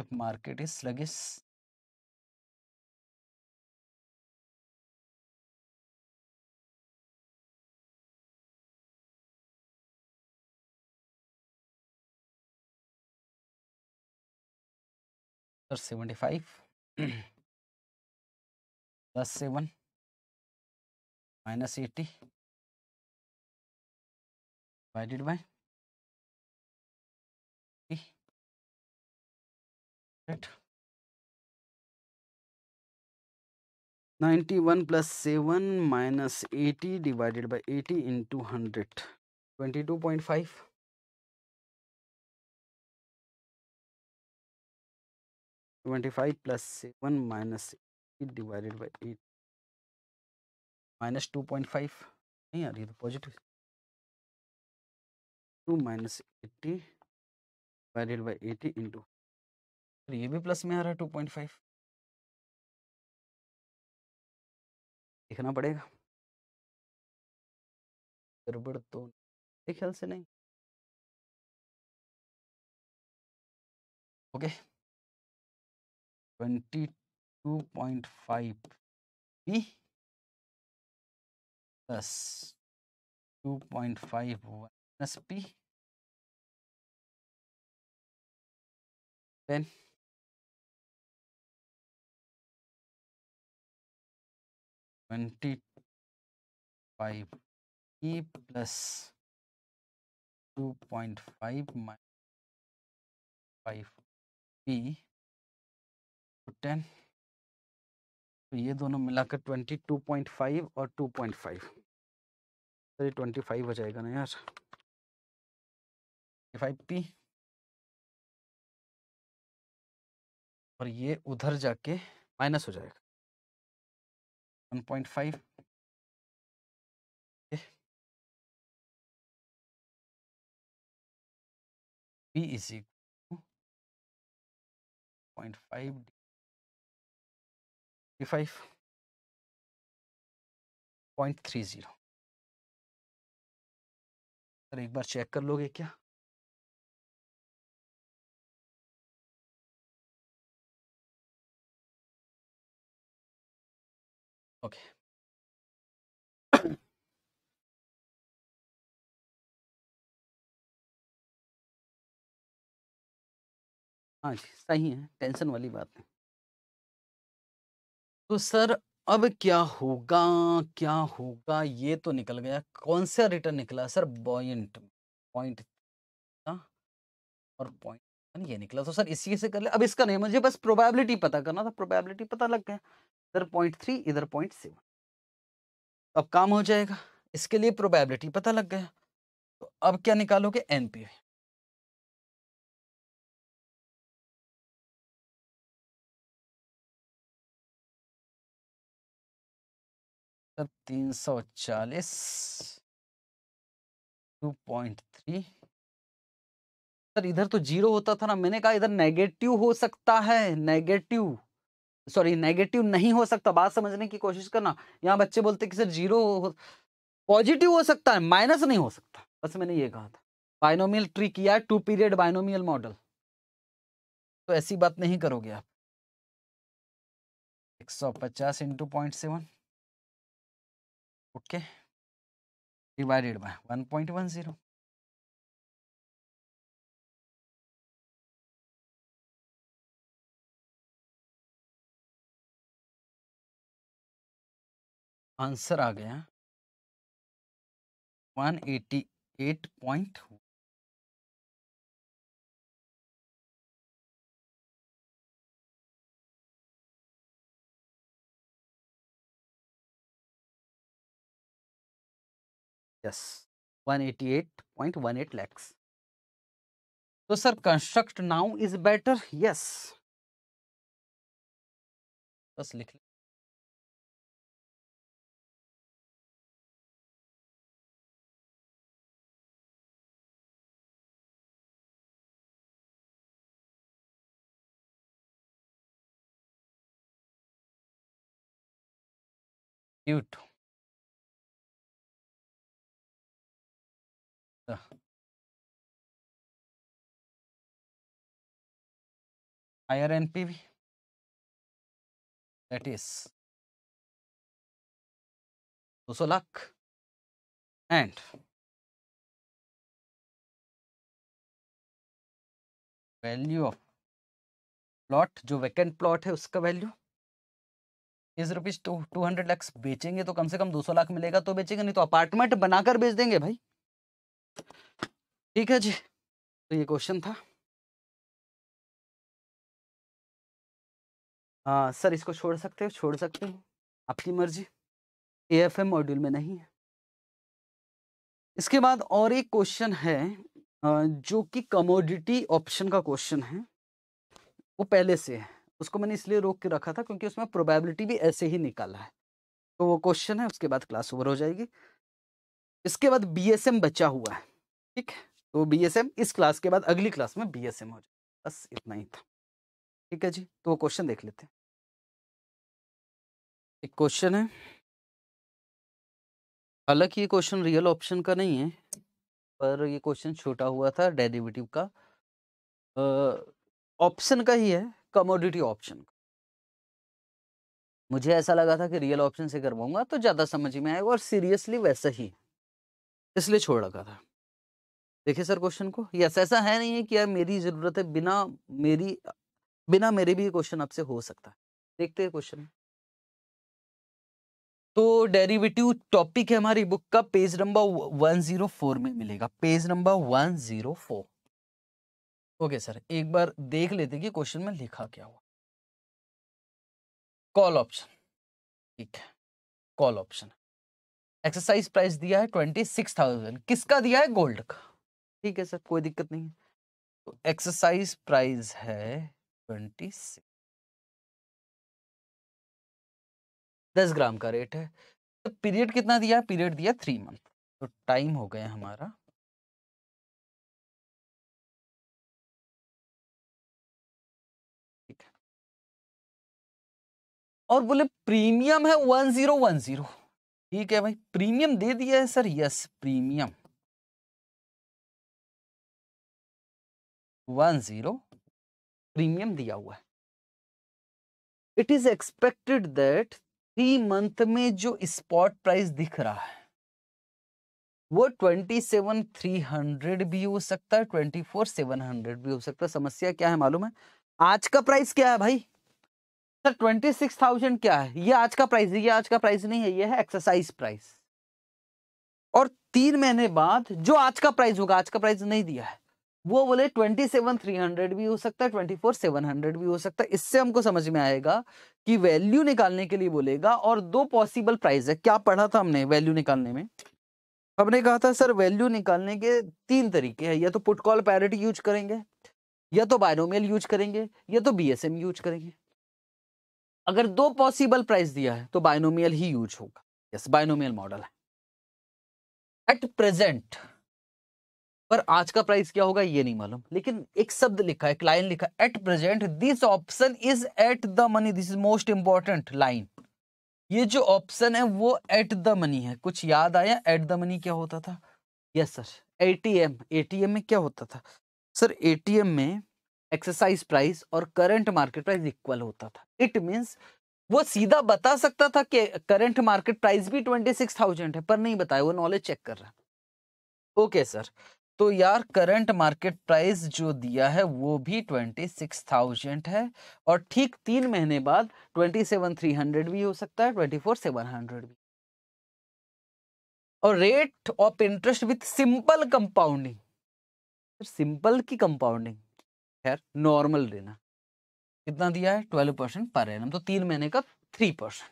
if market is sluggish 75 plus 7 minus 80 divided by 80 right 91 plus 7 minus 80 divided by 80 into 100 22.5 twenty five plus seven minus eight divided by eight minus two point five नहीं आ रही तो positive two minus eighty divided by eighty into ये भी प्लस में आ रहा है टू पॉइंट फाइव देखना पड़ेगा गड़बड़ तो ख्याल से नहीं okay okay. 22.5 p plus 2.5 minus p then Twenty-five e plus two point five minus five p तो टेन तो ये दोनों मिलाकर ट्वेंटी टू पॉइंट फाइव और टू पॉइंट फाइव सर तो ये ट्वेंटी फाइव हो जाएगा ना यार फाइव पी और ये उधर जाके माइनस हो जाएगा one point five point five 35.30 sir एक बार चेक कर लोगे क्या ओके हाँ जी सही है टेंशन वाली बात है तो सर अब क्या होगा क्या होगा ये तो निकल गया कौन सा रिटर्न निकला सर पॉइंट पॉइंट और पॉइंट ये निकला तो सर इसी से कर ले अब इसका नहीं मुझे बस प्रोबेबिलिटी पता करना था प्रोबेबिलिटी पता लग गया इधर पॉइंट थ्री इधर पॉइंट सेवन अब काम हो जाएगा इसके लिए प्रोबेबिलिटी पता लग गया तो अब क्या निकालोगे एनपी सर तीन सौ चालीस टू पॉइंट थ्री सर इधर तो जीरो होता था ना मैंने कहा इधर नेगेटिव हो सकता है नेगेटिव सॉरी नेगेटिव नहीं हो सकता बात समझने की कोशिश करना यहाँ बच्चे बोलते कि सर जीरो पॉजिटिव हो सकता है माइनस नहीं हो सकता बस मैंने ये कहा था बाइनोमियल ट्री किया टू पीरियड बाइनोमियल मॉडल तो ऐसी बात नहीं करोगे आप 150 सौ पचास into point seven okay divided by 1.10 point one zero answer आ गया one eighty eight point Yes, 188.18 lakhs. So, sir, construct now is better. Yes. Just likh Cute. P higher NPV that is 200 lakh and value of plot जो वैकेंट प्लॉट है उसका वैल्यू इस rupees two two hundred lakhs बेचेंगे तो कम से कम दो सौ लाख मिलेगा तो बेचेंगे नहीं तो अपार्टमेंट बनाकर बेच देंगे भाई ठीक है जी तो ये क्वेश्चन था आ, सर इसको छोड़ सकते हो छोड़ सकते हो आपकी मर्जी ए एफ एम मॉड्यूल में नहीं है इसके बाद और एक क्वेश्चन है जो कि कमोडिटी ऑप्शन का क्वेश्चन है वो पहले से है उसको मैंने इसलिए रोक के रखा था क्योंकि उसमें प्रोबेबिलिटी भी ऐसे ही निकाला है तो वो क्वेश्चन है उसके बाद क्लास ओवर हो जाएगी इसके बाद एम बचा हुआ है ठीक है तो एम इस क्लास के बाद अगली क्लास में एम हो जाए बस इतना ही था ठीक है जी तो वो क्वेश्चन देख लेते हैं एक क्वेश्चन है हालांकि ये क्वेश्चन रियल ऑप्शन का नहीं है पर ये क्वेश्चन छोटा हुआ था डेरिवेटिव का ऑप्शन का ही है कमोडिटी ऑप्शन का मुझे ऐसा लगा था कि रियल ऑप्शन से करवाऊंगा तो ज़्यादा समझ में आएगा और सीरियसली वैसा ही है इसलिए छोड़ रखा था देखिए सर क्वेश्चन को यस ऐसा है नहीं है कि यार मेरी ज़रूरत है बिना मेरी बिना मेरे भी क्वेश्चन आपसे हो सकता है देखते हैं क्वेश्चन तो डेरिवेटिव टॉपिक है हमारी बुक का page number one zero four में मिलेगा page number one zero four okay sir एक बार देख लेते कि क्वेश्चन में लिखा क्या हुआ कॉल ऑप्शन ठीक है कॉल ऑप्शन एक्सरसाइज प्राइस दिया है ट्वेंटी सिक्स थाउजेंड किसका दिया है गोल्ड का ठीक है सर कोई दिक्कत नहीं है तो एक्सरसाइज प्राइस है ट्वेंटी सिक्स दस ग्राम का रेट है तो पीरियड कितना दिया पीरियड दिया थ्री मंथ तो टाइम हो गया हमारा ठीक है और बोले प्रीमियम है वन जीरो वन जीरो ठीक है भाई प्रीमियम दे दिया है sir yes premium one zero premium दिया हुआ है it is expected that three month में जो स्पॉट प्राइस दिख रहा है वो ट्वेंटी सेवन थ्री हंड्रेड भी हो सकता है ट्वेंटी फोर सेवन हंड्रेड भी हो सकता है समस्या क्या है मालूम है आज का प्राइस क्या है भाई सर ट्वेंटी सिक्स थाउजेंड क्या है ये आज का प्राइस ये आज का प्राइस नहीं है ये है एक्सरसाइज प्राइस और तीन महीने बाद जो आज का प्राइस होगा आज का प्राइस नहीं दिया है वो बोले ट्वेंटी सेवन थ्री हंड्रेड भी हो सकता है ट्वेंटी फोर सेवन हंड्रेड भी हो सकता है इससे हमको समझ में आएगा कि वैल्यू निकालने के लिए बोलेगा और दो पॉसिबल प्राइस है क्या पढ़ा था हमने वैल्यू निकालने में हमने कहा था सर वैल्यू निकालने के तीन तरीके हैं या तो पुटकॉल पैरिटी यूज करेंगे या तो बायनोमियल यूज करेंगे या तो बी यूज करेंगे अगर दो पॉसिबल प्राइस दिया है तो बायनोमियल ही यूज होगा यस बायनोमियल मॉडल है एट प्रेजेंट पर आज का प्राइस क्या होगा ये नहीं मालूम लेकिन एक शब्द लिखा एक लाइन लिखा at present this option is at the money this is most important line ये जो ऑप्शन है वो एट द मनी है कुछ याद आया एट द मनी क्या होता था यस सर एटीएम एटीएम में क्या होता था सर एटीएम में एक्सरसाइज प्राइस और करंट मार्केट प्राइस इक्वल होता था इट मींस वो सीधा बता सकता था कि करंट मार्केट प्राइस भी ट्वेंटी सिक्स थाउजेंड है पर नहीं बताया वो नॉलेज चेक कर रहा ओके सर तो यार करंट मार्केट प्राइस जो दिया है वो भी ट्वेंटी सिक्स थाउजेंड है और ठीक तीन महीने बाद ट्वेंटी सेवन थ्री हंड्रेड भी हो सकता है ट्वेंटी फोर सेवन हंड्रेड भी और rate of interest with simple compounding simple की कंपाउंडिंग खैर नॉर्मल देना कितना दिया है ट्वेल्व परसेंट पर एन तो तीन महीने का थ्री परसेंट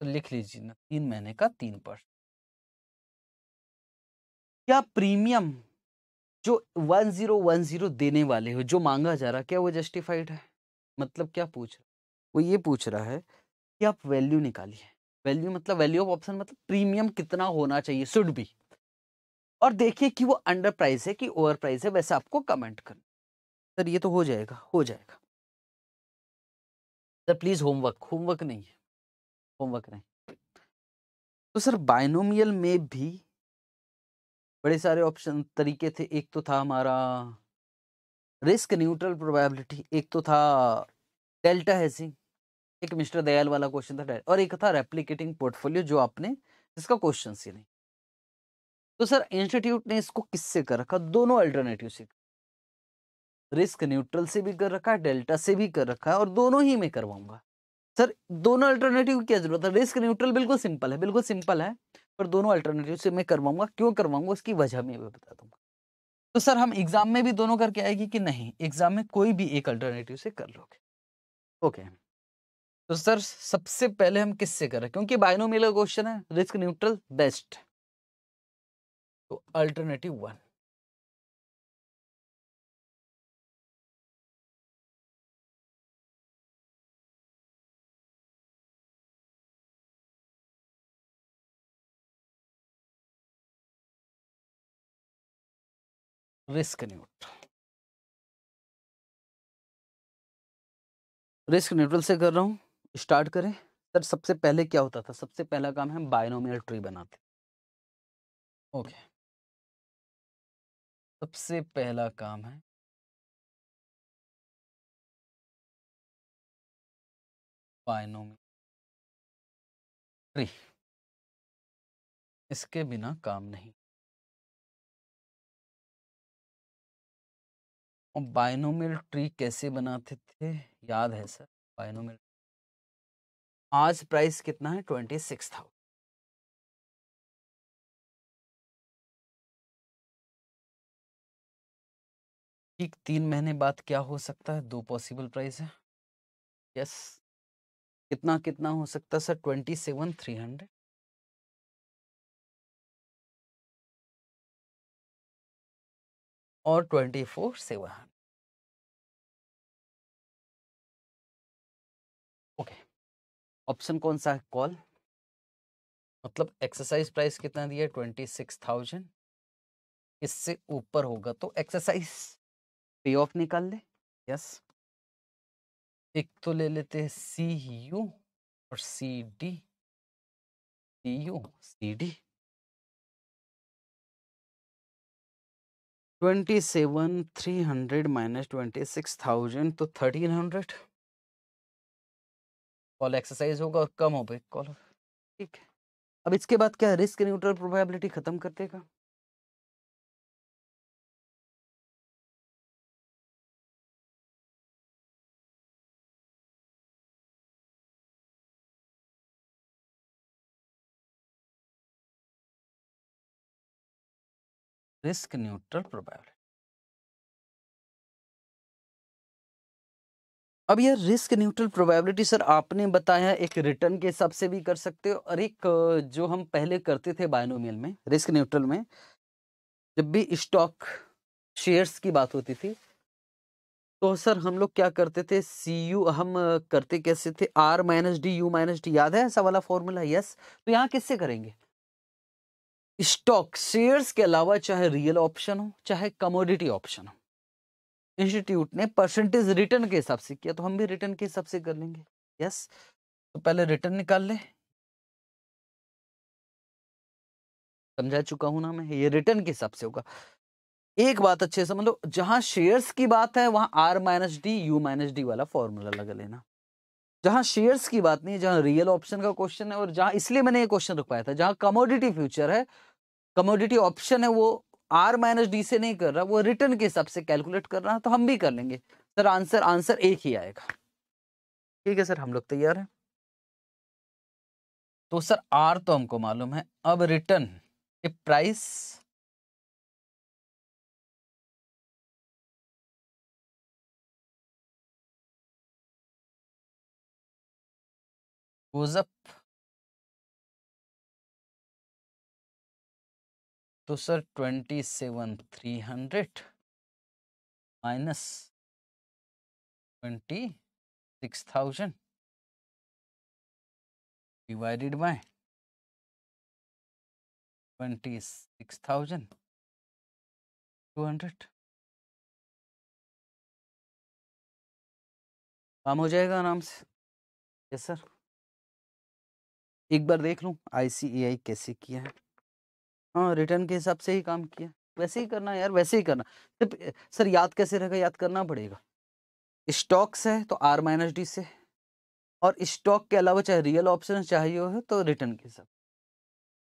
तो लिख लीजिए ना तीन महीने का तीन परसेंट क्या प्रीमियम जो वन जीरो वन जीरो देने वाले हो जो मांगा जा रहा क्या वो जस्टिफाइड है मतलब क्या पूछ रहा वो ये पूछ रहा है कि आप वैल्यू निकालिए वैल्यू मतलब वैल्यू ऑफ ऑप्शन मतलब प्रीमियम कितना होना चाहिए सुड भी और देखिए कि वो अंडर प्राइस है कि ओवर प्राइस है वैसे आपको कमेंट करना सर ये तो हो जाएगा हो जाएगा सर प्लीज होमवर्क होमवर्क नहीं है होमवर्क नहीं तो सर बाइनोमियल में भी बड़े सारे ऑप्शन तरीके थे एक तो था हमारा रिस्क न्यूट्रल प्रोबेबिलिटी एक तो था डेल्टा हैजिंग एक मिस्टर दयाल वाला क्वेश्चन था और एक था रेप्लीकेटिंग पोर्टफोलियो जो आपने इसका क्वेश्चन ही नहीं तो सर इंस्टीट्यूट ने इसको किससे कर रखा दोनों अल्टरनेटिव से रिस्क न्यूट्रल से भी कर रखा है डेल्टा से भी कर रखा है और दोनों ही में करवाऊंगा सर दोनों अल्टरनेटिव की क्या जरूरत है रिस्क न्यूट्रल बिल्कुल सिंपल है बिल्कुल सिंपल है पर दोनों अल्टरनेटिव से मैं करवाऊंगा क्यों करवाऊंगा उसकी वजह मैं भी बता दूंगा तो सर हम एग्जाम में भी दोनों करके आएगी कि नहीं एग्जाम में कोई भी एक अल्टरनेटिव से कर लोगे ओके तो सर सबसे पहले हम किससे कर रहे हैं क्योंकि बायनोमियल क्वेश्चन है रिस्क न्यूट्रल बेस्ट तो alternative one risk neutral risk neutral से कर रहा हूँ स्टार्ट करें सर सबसे पहले क्या होता था सबसे पहला काम है बायनोमियल ट्री बनाते ओके okay. सबसे पहला काम है बायनोमियल ट्री इसके बिना काम नहीं और ट्री कैसे बनाते थे याद है सर बायनोमियल आज प्राइस कितना है ट्वेंटी सिक्स थाउजेंड ठीक तीन महीने बाद क्या हो सकता है दो पॉसिबल प्राइस है यस कितना कितना हो सकता है sir twenty seven three hundred और ट्वेंटी फोर सेवन ऑप्शन कौन सा है कॉल मतलब एक्सरसाइज प्राइस कितना दिया ट्वेंटी सिक्स थाउजेंड इससे ऊपर होगा तो एक्सरसाइज पे ऑफ निकाल ले यस एक तो ले लेते हैं सी यू और C D C U C D twenty seven three hundred minus twenty six thousand तो थर्टीन हंड्रेड कॉल एक्सरसाइज होगा और कम हो भाई कॉल ठीक है अब इसके बाद क्या रिस्क न्यूट्रल प्रोबेबिलिटी खत्म कर देगा रिस्क न्यूट्रल प्रोबेबिलिटी अब यह रिस्क न्यूट्रल प्रोबेबिलिटी सर आपने बताया एक रिटर्न के हिसाब से भी कर सकते हो और एक जो हम पहले करते थे बायनोमियल में रिस्क न्यूट्रल में जब भी स्टॉक शेयर्स की बात होती थी तो सर हम लोग क्या करते थे सी यू हम करते कैसे थे R minus D U minus D याद है ऐसा वाला फॉर्मूला यस तो यहाँ किससे करेंगे स्टॉक शेयर्स के अलावा चाहे रियल ऑप्शन हो चाहे कमोडिटी ऑप्शन हो इंस्टीट्यूट ने परसेंटेज रिटर्न के हिसाब से किया तो हम भी रिटर्न के हिसाब से कर लेंगे यस तो पहले रिटर्न निकाल ले समझा चुका हूं ना मैं ये रिटर्न के हिसाब से होगा एक बात अच्छे से मतलब जहां शेयर्स की बात है वहां R minus D U minus D वाला फॉर्मूला लगा लेना जहां शेयर्स की बात नहीं है जहां रियल ऑप्शन का क्वेश्चन है और जहां इसलिए मैंने ये क्वेश्चन रखवाया था जहां कमोडिटी फ्यूचर है कमोडिटी ऑप्शन है वो आर माइनस डी से नहीं कर रहा वो रिटर्न के हिसाब से कैलकुलेट कर रहा है तो हम भी कर लेंगे सर आंसर आंसर एक ही आएगा ठीक है सर हम लोग तैयार हैं तो सर आर तो हमको मालूम है अब रिटर्न प्राइस goes तो sir twenty seven three hundred minus twenty six thousand divided by twenty six thousand two hundred काम हो जाएगा आराम से यस सर एक बार देख लूँ आई कैसे किया है हाँ रिटर्न के हिसाब से ही काम किया वैसे ही करना यार वैसे ही करना सिर्फ सर याद कैसे रहेगा याद करना पड़ेगा स्टॉक्स है तो आर माइनस डी से और स्टॉक के अलावा चाहे रियल ऑप्शन चाहिए हो तो रिटर्न के हिसाब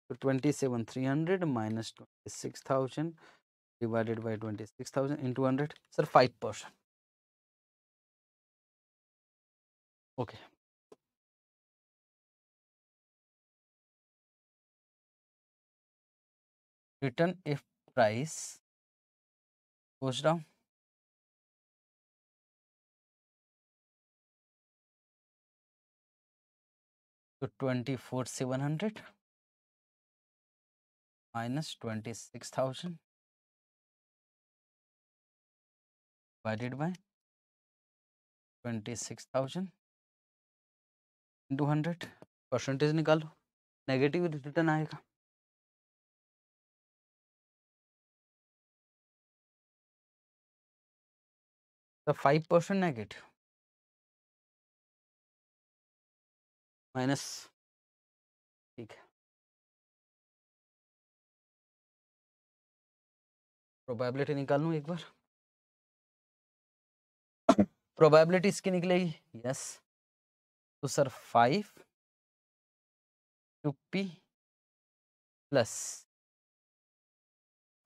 तो twenty seven three hundred minus twenty six thousand divided by twenty six thousand into hundred sir five percent okay return if price पूछ रहा हूँ तो twenty four seven hundred minus twenty six thousand divided by twenty six thousand two hundred percentage निकालो नेगेटिव रिटर्न आएगा फाइव परसेंट नेगेटिव माइनस ठीक है प्रोबेबिलिटी निकाल लू एक बार प्रोबेबिलिटी इसकी निकलेगी यस तो sir five two P plus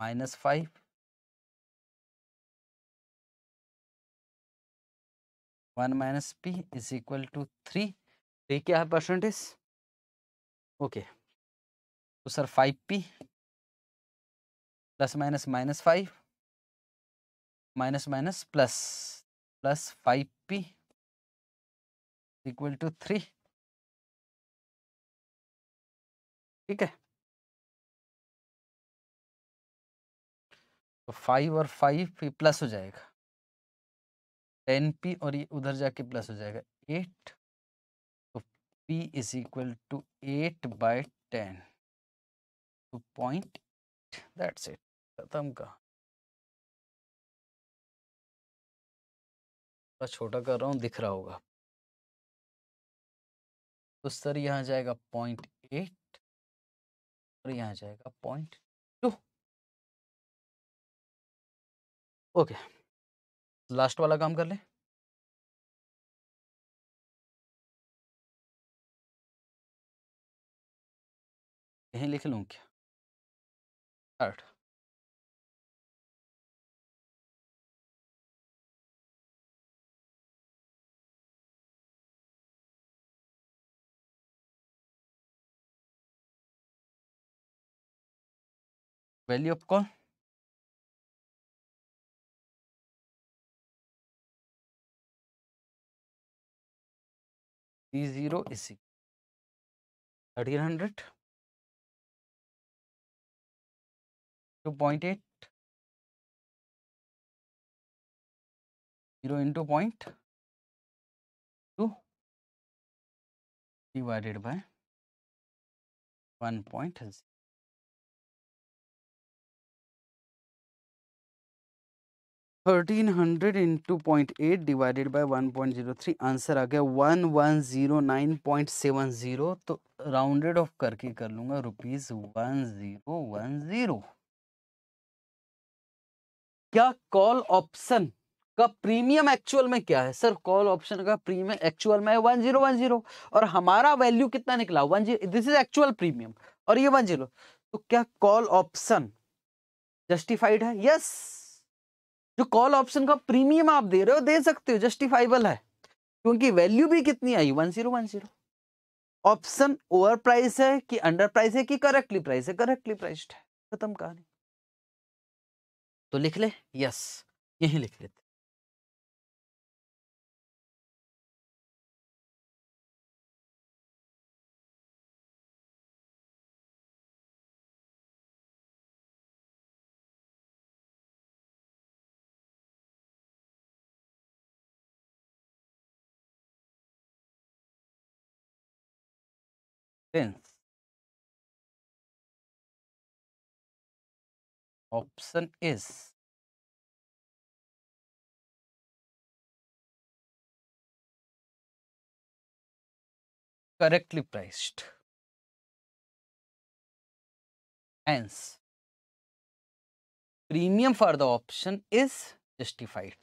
minus five one minus P is equal to three three तो क्या है परसेंटेज ओके तो sir five P plus minus minus five minus minus plus plus five P equal to three ठीक है तो फाइव और फाइव प्लस हो जाएगा टेन पी और ये उधर जाके प्लस हो जाएगा एट तो P is equal to eight by ten two point that's it खत्म का छोटा कर रहा हूँ दिख रहा होगा तो सर यहाँ जाएगा पॉइंट एट और यहाँ जाएगा पॉइंट टू ओके लास्ट वाला काम कर लें यहीं लिख लूँ क्या आठ value of call P zero इसी thirteen hundred two point eight zero into point two divided by one point zero thirteen hundred into point eight divided by one point zero three answer आ गया one one zero nine point seven zero तो राउंडेड ऑफ करके कर लूंगा rupees one zero one zero क्या कॉल ऑप्शन का प्रीमियम एक्चुअल में क्या है सर कॉल ऑप्शन का प्रीमियम एक्चुअल में वन जीरो वन जीरो और हमारा वैल्यू कितना निकला one zero this is actual premium और ये वन जीरो तो क्या कॉल ऑप्शन जस्टिफाइड है यस yes! जो कॉल ऑप्शन का प्रीमियम आप दे रहे हो दे सकते हो जस्टिफाइबल है क्योंकि वैल्यू भी कितनी आई one zero one zero option over price है कि अंडर प्राइस है कि करेक्टली प्राइस है करेक्टली प्राइस्ड है खत्म कहानी तो लिख ले यस यही लिख लेते tense. Option is correctly priced. Hence, premium for the option is justified.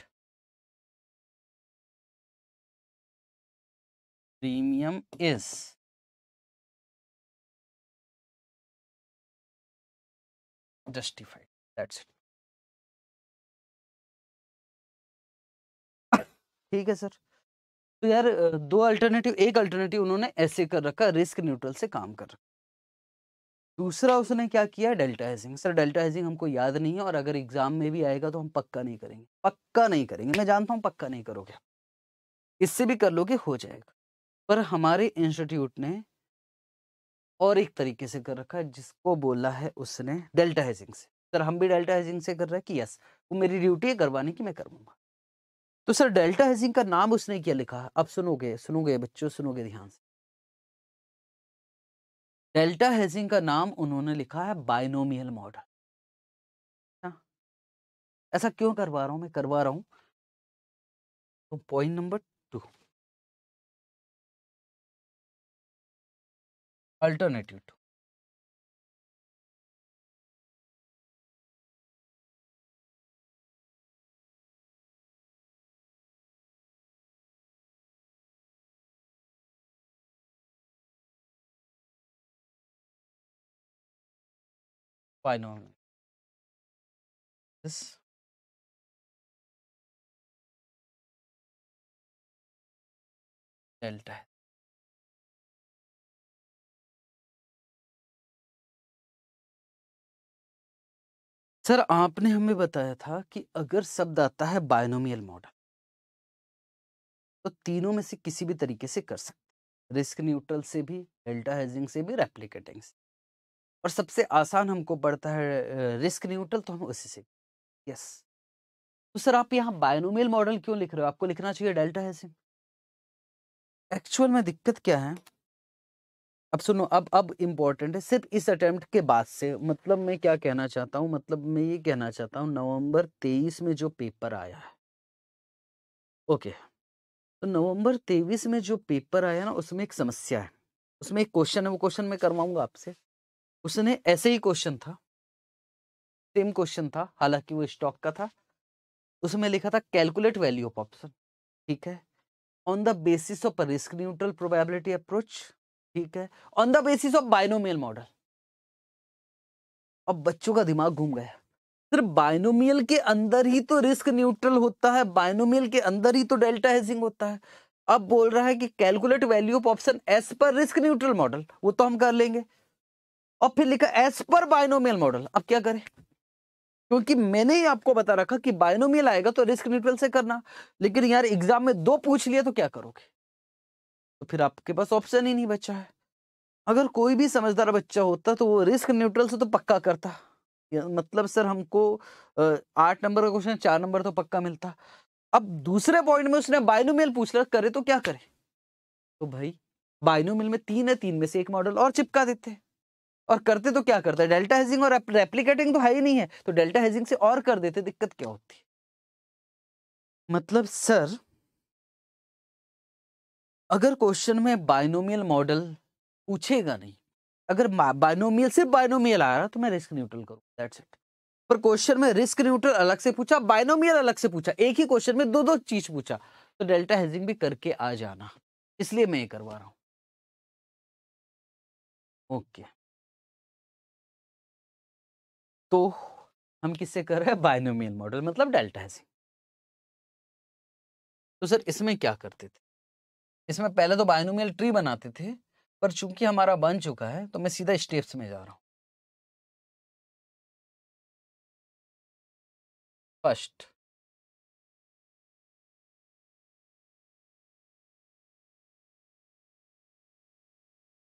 Premium is justified that's it ठीक है सर तो यार दो अल्टरनेटिव एक अल्टरनेटिव उन्होंने ऐसे कर रखा रिस्क न्यूट्रल से काम कर रखा दूसरा उसने क्या किया delta hedging sir delta hedging हमको याद नहीं है और अगर एग्जाम में भी आएगा तो हम पक्का नहीं करेंगे पक्का नहीं करेंगे मैं जानता हूँ पक्का नहीं करोगे इससे भी कर लोगे हो जाएगा पर हमारे इंस्टीट्यूट ने और एक तरीके से कर रखा है जिसको बोला है उसने डेल्टा हेजिंग से सर हम भी डेल्टा हेजिंग से कर रहे हैं कि यस वो मेरी ड्यूटी है करवाने की मैं करूँगा तो सर डेल्टा हेजिंग का नाम उसने क्या लिखा है अब सुनोगे सुनोगे बच्चों सुनोगे ध्यान से डेल्टा हेजिंग का नाम उन्होंने लिखा है बाइनोमियल मॉडल अच्छा। ऐसा क्यों करवा रहा हूं मैं करवा रहा हूं तो point number two alternative to. binomial. This delta sir आपने हमें बताया था कि अगर शब्द आता है बायनोमियल मॉडल तो तीनों में से किसी भी तरीके से कर सकते रिस्क न्यूट्रल से भी डेल्टा हेजिंग से भी रेप्लिकेटिंग से और सबसे आसान हमको पड़ता है रिस्क न्यूट्रल तो हम उसी से यस तो सर आप यहाँ बायोनोमियल मॉडल क्यों लिख रहे हो आपको लिखना चाहिए डेल्टा हेजिंग एक्चुअल में दिक्कत क्या है अब सुनो अब अब इम्पोर्टेंट है सिर्फ इस अटेम्प्ट के बाद से मतलब मैं क्या कहना चाहता हूँ मतलब मैं ये कहना चाहता हूँ नवंबर तेईस में जो पेपर आया है ओके तो नवंबर तेईस में जो पेपर आया ना उसमें एक समस्या है उसमें एक क्वेश्चन है वो क्वेश्चन मैं करवाऊंगा आपसे उसने ऐसे ही क्वेश्चन था सेम क्वेश्चन था हालांकि वो स्टॉक का था उसमें लिखा था कैलकुलेट वैल्यू ऑफ ऑप्शन ठीक है on the basis of risk neutral probability approach ठीक है on the basis of binomial model अब बच्चों का दिमाग घूम गया सिर्फ बायनोमियल के अंदर ही तो रिस्क न्यूट्रल होता है बायनोमियल के अंदर ही तो डेल्टा हेजिंग होता है अब बोल रहा है कि calculate value of option as पर रिस्क न्यूट्रल मॉडल वो तो हम कर लेंगे और फिर लिखा एस पर बायनोमियल मॉडल अब क्या करें क्योंकि मैंने ही आपको बता रखा कि बायनोमियल आएगा तो रिस्क न्यूट्रल से करना लेकिन यार एग्जाम में दो पूछ लिया तो क्या करोगे तो फिर आपके पास ऑप्शन ही नहीं बचा है अगर कोई भी समझदार बच्चा होता तो वो रिस्क न्यूट्रल से तो पक्का करता मतलब सर हमको आठ नंबर का क्वेश्चन चार नंबर तो पक्का मिलता अब दूसरे पॉइंट में उसने बाइनोमियल पूछ लिया करे तो क्या करे तो भाई बाइनोमियल में तीन है तीन में से एक मॉडल और चिपका देते और करते तो क्या करते है डेल्टा हेजिंग और रेप्लीकेटिंग तो है ही नहीं है तो डेल्टा हेजिंग से और कर देते दिक्कत क्या होती मतलब सर अगर क्वेश्चन में बायनोमियल मॉडल पूछेगा नहीं अगर बायनोमियल सिर्फ बायनोमियल आ रहा तो मैं रिस्क न्यूट्रल करूँ दैट्स इट पर क्वेश्चन में रिस्क न्यूट्रल अलग से पूछा बाइनोमियल अलग से पूछा एक ही क्वेश्चन में दो दो चीज पूछा तो डेल्टा हेजिंग भी करके आ जाना इसलिए मैं ये करवा रहा हूँ ओके तो हम किससे कर रहे हैं बायनोमियल मॉडल मतलब डेल्टा हेजिंग तो सर इसमें क्या करते थे इसमें पहले तो बायनोमियल ट्री बनाते थे पर चूंकि हमारा बन चुका है तो मैं सीधा स्टेप्स में जा रहा हूँ फर्स्ट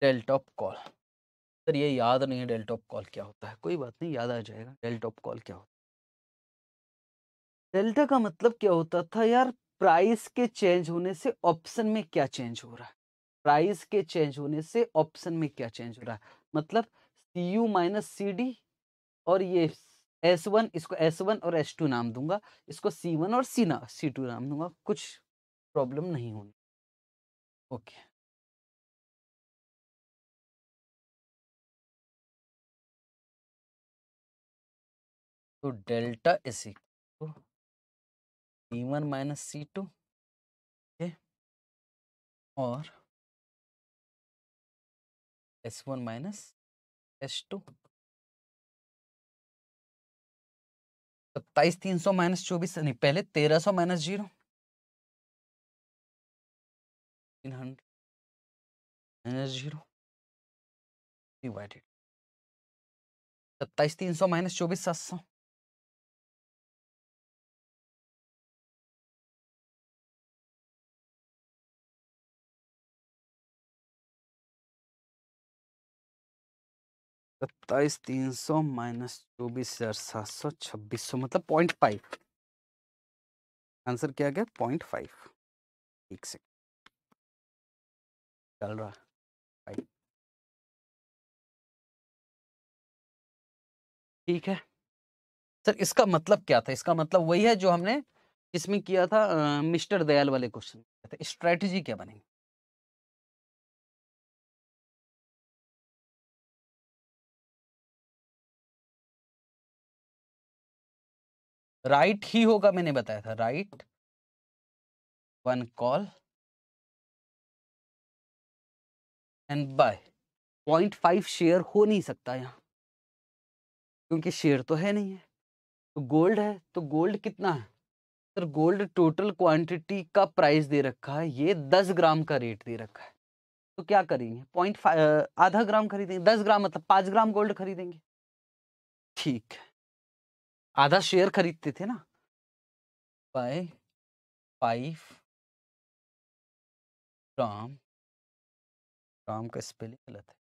डेल्टॉप कॉल सर ये याद नहीं है डेल्टॉप कॉल क्या होता है कोई बात नहीं याद आ जाएगा डेल्टॉप कॉल क्या होता है डेल्टा का मतलब क्या होता था यार प्राइस के चेंज होने से ऑप्शन में क्या चेंज हो रहा है प्राइस के चेंज होने से ऑप्शन में क्या चेंज हो रहा है मतलब C U minus C D और ये एस वन इसको एस वन और एस टू नाम दूंगा इसको सी वन और सी ना सी टू नाम दूंगा कुछ प्रॉब्लम नहीं होनी ओके तो delta is C one minus C two और S one minus S two सत्ताईस तीन सौ माइनस चौबीस नहीं पहले तेरह सौ minus zero hundred minus zero सत्ताईस तीन सौ माइनस चौबीस सात सौ सत्ताईस तीन सौ माइनस चौबीस हजार सात सौ छब्बीस सौ मतलब पॉइंट फाइव आंसर क्या गया पॉइंट फाइव एक सेकेंड चल रहा है ठीक है सर इसका मतलब क्या था इसका मतलब वही है जो हमने इसमें किया था मिस्टर दयाल वाले क्वेश्चन स्ट्रेटजी क्या बनेगी राइट ही होगा मैंने बताया था write one call and buy point five share हो नहीं सकता यहाँ क्योंकि शेयर तो है नहीं है तो गोल्ड है तो गोल्ड कितना है सर गोल्ड टोटल क्वांटिटी का प्राइस दे रखा है ये दस ग्राम का रेट दे रखा है तो क्या करेंगे पॉइंट फाइव आधा ग्राम खरीदेंगे दस ग्राम मतलब पाँच ग्राम गोल्ड खरीदेंगे ठीक है आधा शेयर खरीदते थे ना बाय फाइव राम राम का स्पेलिंग गलत है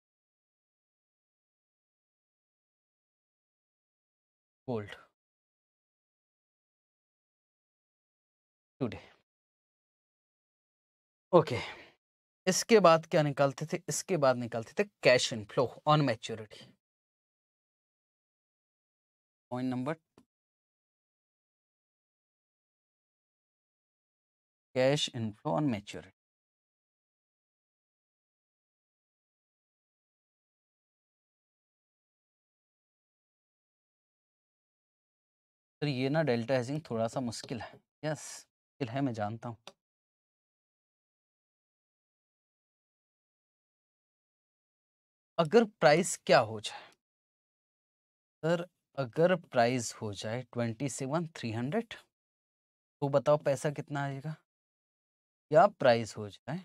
गोल्ड टुडे ओके इसके बाद क्या निकालते थे इसके बाद निकालते थे cash inflow on maturity point number cash inflow on maturity sir ये ना डेल्टा हेजिंग थोड़ा सा मुश्किल है यस मुश्किल है मैं जानता हूँ अगर प्राइस क्या हो जाए सर अगर प्राइस हो जाए ट्वेंटी सेवन थ्री हंड्रेड तो बताओ पैसा कितना आएगा या प्राइस हो जाए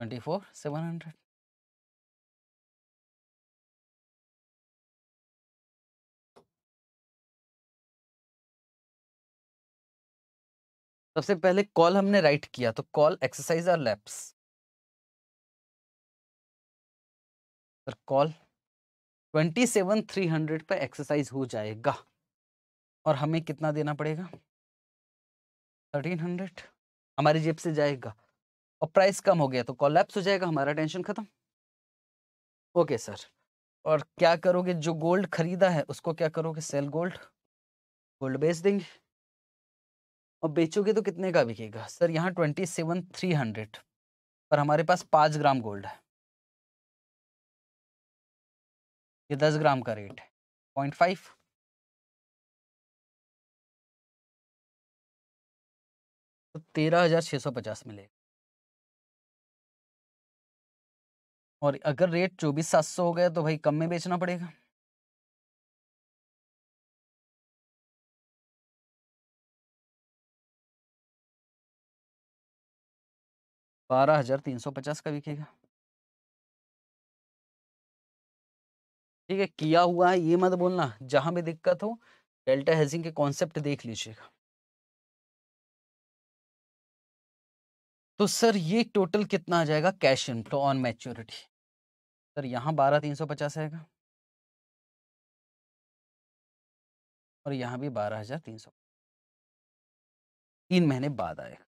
ट्वेंटी फोर सेवन हंड्रेड सबसे पहले कॉल हमने राइट किया तो कॉल एक्सरसाइज और lapse call twenty seven three hundred पर एक्सरसाइज हो जाएगा और हमें कितना देना पड़ेगा थर्टीन हंड्रेड हमारी जेब से जाएगा और प्राइस कम हो गया तो कॉलेप्स हो जाएगा हमारा टेंशन खत्म ओके सर और क्या करोगे जो गोल्ड खरीदा है उसको क्या करोगे सेल गोल्ड गोल्ड बेच देंगे और बेचोगे तो कितने का बिकेगा सर यहाँ ट्वेंटी सेवन थ्री हंड्रेड पर हमारे पास पाँच ग्राम गोल्ड है ये दस ग्राम का रेट है पॉइंट फाइव तो तेरह हज़ार छः सौ पचास मिलेगा और अगर रेट चौबीस सात सौ हो गया तो भाई कम में बेचना पड़ेगा बारह हजार तीन सौ पचास का बिकेगा ठीक है किया हुआ है ये मत बोलना जहां भी दिक्कत हो डेल्टा हेजिंग के कॉन्सेप्ट देख लीजिएगा तो सर ये टोटल कितना आ जाएगा cash inflow on maturity sir यहाँ बारह तीन सौ पचास आएगा और यहाँ भी बारह हजार तीन सौ तीन महीने बाद आएगा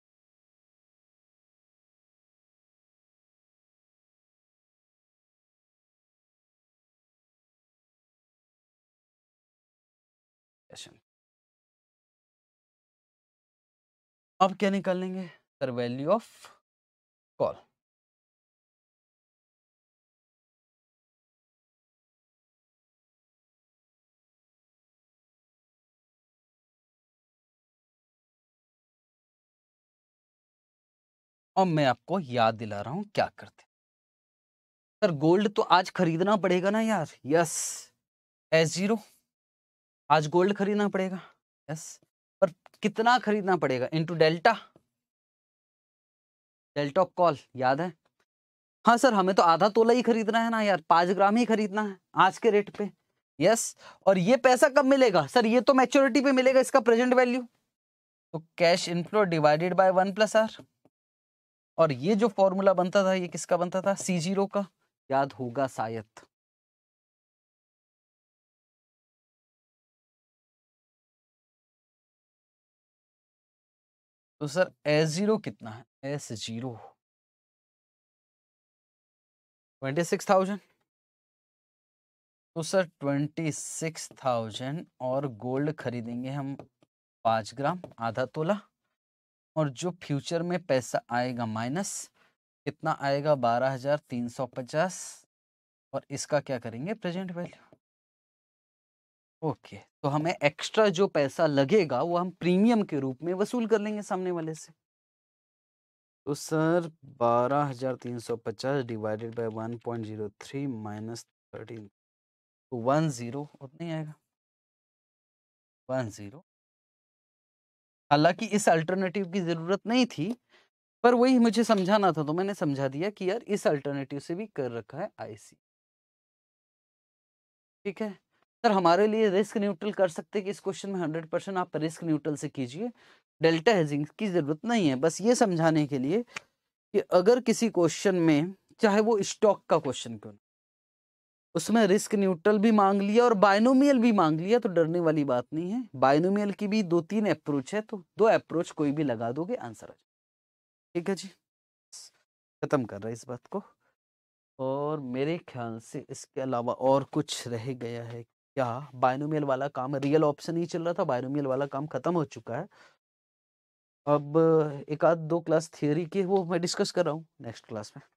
अब क्या निकाल लेंगे after value of call. और मैं आपको याद दिला रहा हूं क्या करते सर गोल्ड तो आज खरीदना पड़ेगा ना यार यस एस जीरो आज गोल्ड खरीदना पड़ेगा यस पर कितना खरीदना पड़ेगा इनटू डेल्टा ऑफ कॉल याद है हाँ सर हमें तो आधा तोला ही खरीदना है ना यार पाँच ग्राम ही खरीदना है आज के रेट पे यस और ये पैसा कब मिलेगा सर ये तो मैच्योरिटी पे मिलेगा इसका प्रेजेंट वैल्यू तो cash inflow divided by one plus R और ये जो फॉर्मूला बनता था ये किसका बनता था सी जीरो का याद होगा शायद तो सर एस जीरो कितना है S zero twenty six thousand तो सर ट्वेंटी सिक्स थाउजेंड और गोल्ड खरीदेंगे हम पाँच ग्राम आधा तोला और जो फ्यूचर में पैसा आएगा माइनस कितना आएगा बारह हजार तीन सौ पचास और इसका क्या करेंगे प्रेजेंट वैल्यू ओके तो हमें एक्स्ट्रा जो पैसा लगेगा वो हम प्रीमियम के रूप में वसूल कर लेंगे सामने वाले से तो सर बारह हजार तीन सौ पचास divided by one point zero three minus thirteen तो वन जीरो उतना ही आएगा वन जीरो हालांकि इस अल्टरनेटिव की ज़रूरत नहीं थी पर वही मुझे समझाना था तो मैंने समझा दिया कि यार इस अल्टरनेटिव से भी कर रखा है आईसी ठीक है सर हमारे लिए रिस्क न्यूट्रल कर सकते कि इस क्वेश्चन में हंड्रेड परसेंट आप रिस्क न्यूट्रल से कीजिए डेल्टा हेजिंग की ज़रूरत नहीं है बस ये समझाने के लिए कि अगर किसी क्वेश्चन में चाहे वो स्टॉक का क्वेश्चन क्यों उसमें रिस्क न्यूट्रल भी मांग लिया और बायनोमियल भी मांग लिया तो डरने वाली बात नहीं है बायनोमियल की भी दो तीन अप्रोच है तो दो अप्रोच कोई भी लगा दोगे आंसर आ जाए ठीक है जी खत्म कर रहा है इस बात को और मेरे ख्याल से इसके अलावा और कुछ रह गया है या बायनोमियल वाला काम रियल ऑप्शन ही चल रहा था बायनोमियल वाला काम खत्म हो चुका है अब एक आध दो क्लास थियोरी के वो मैं डिस्कस कर रहा हूँ नेक्स्ट क्लास में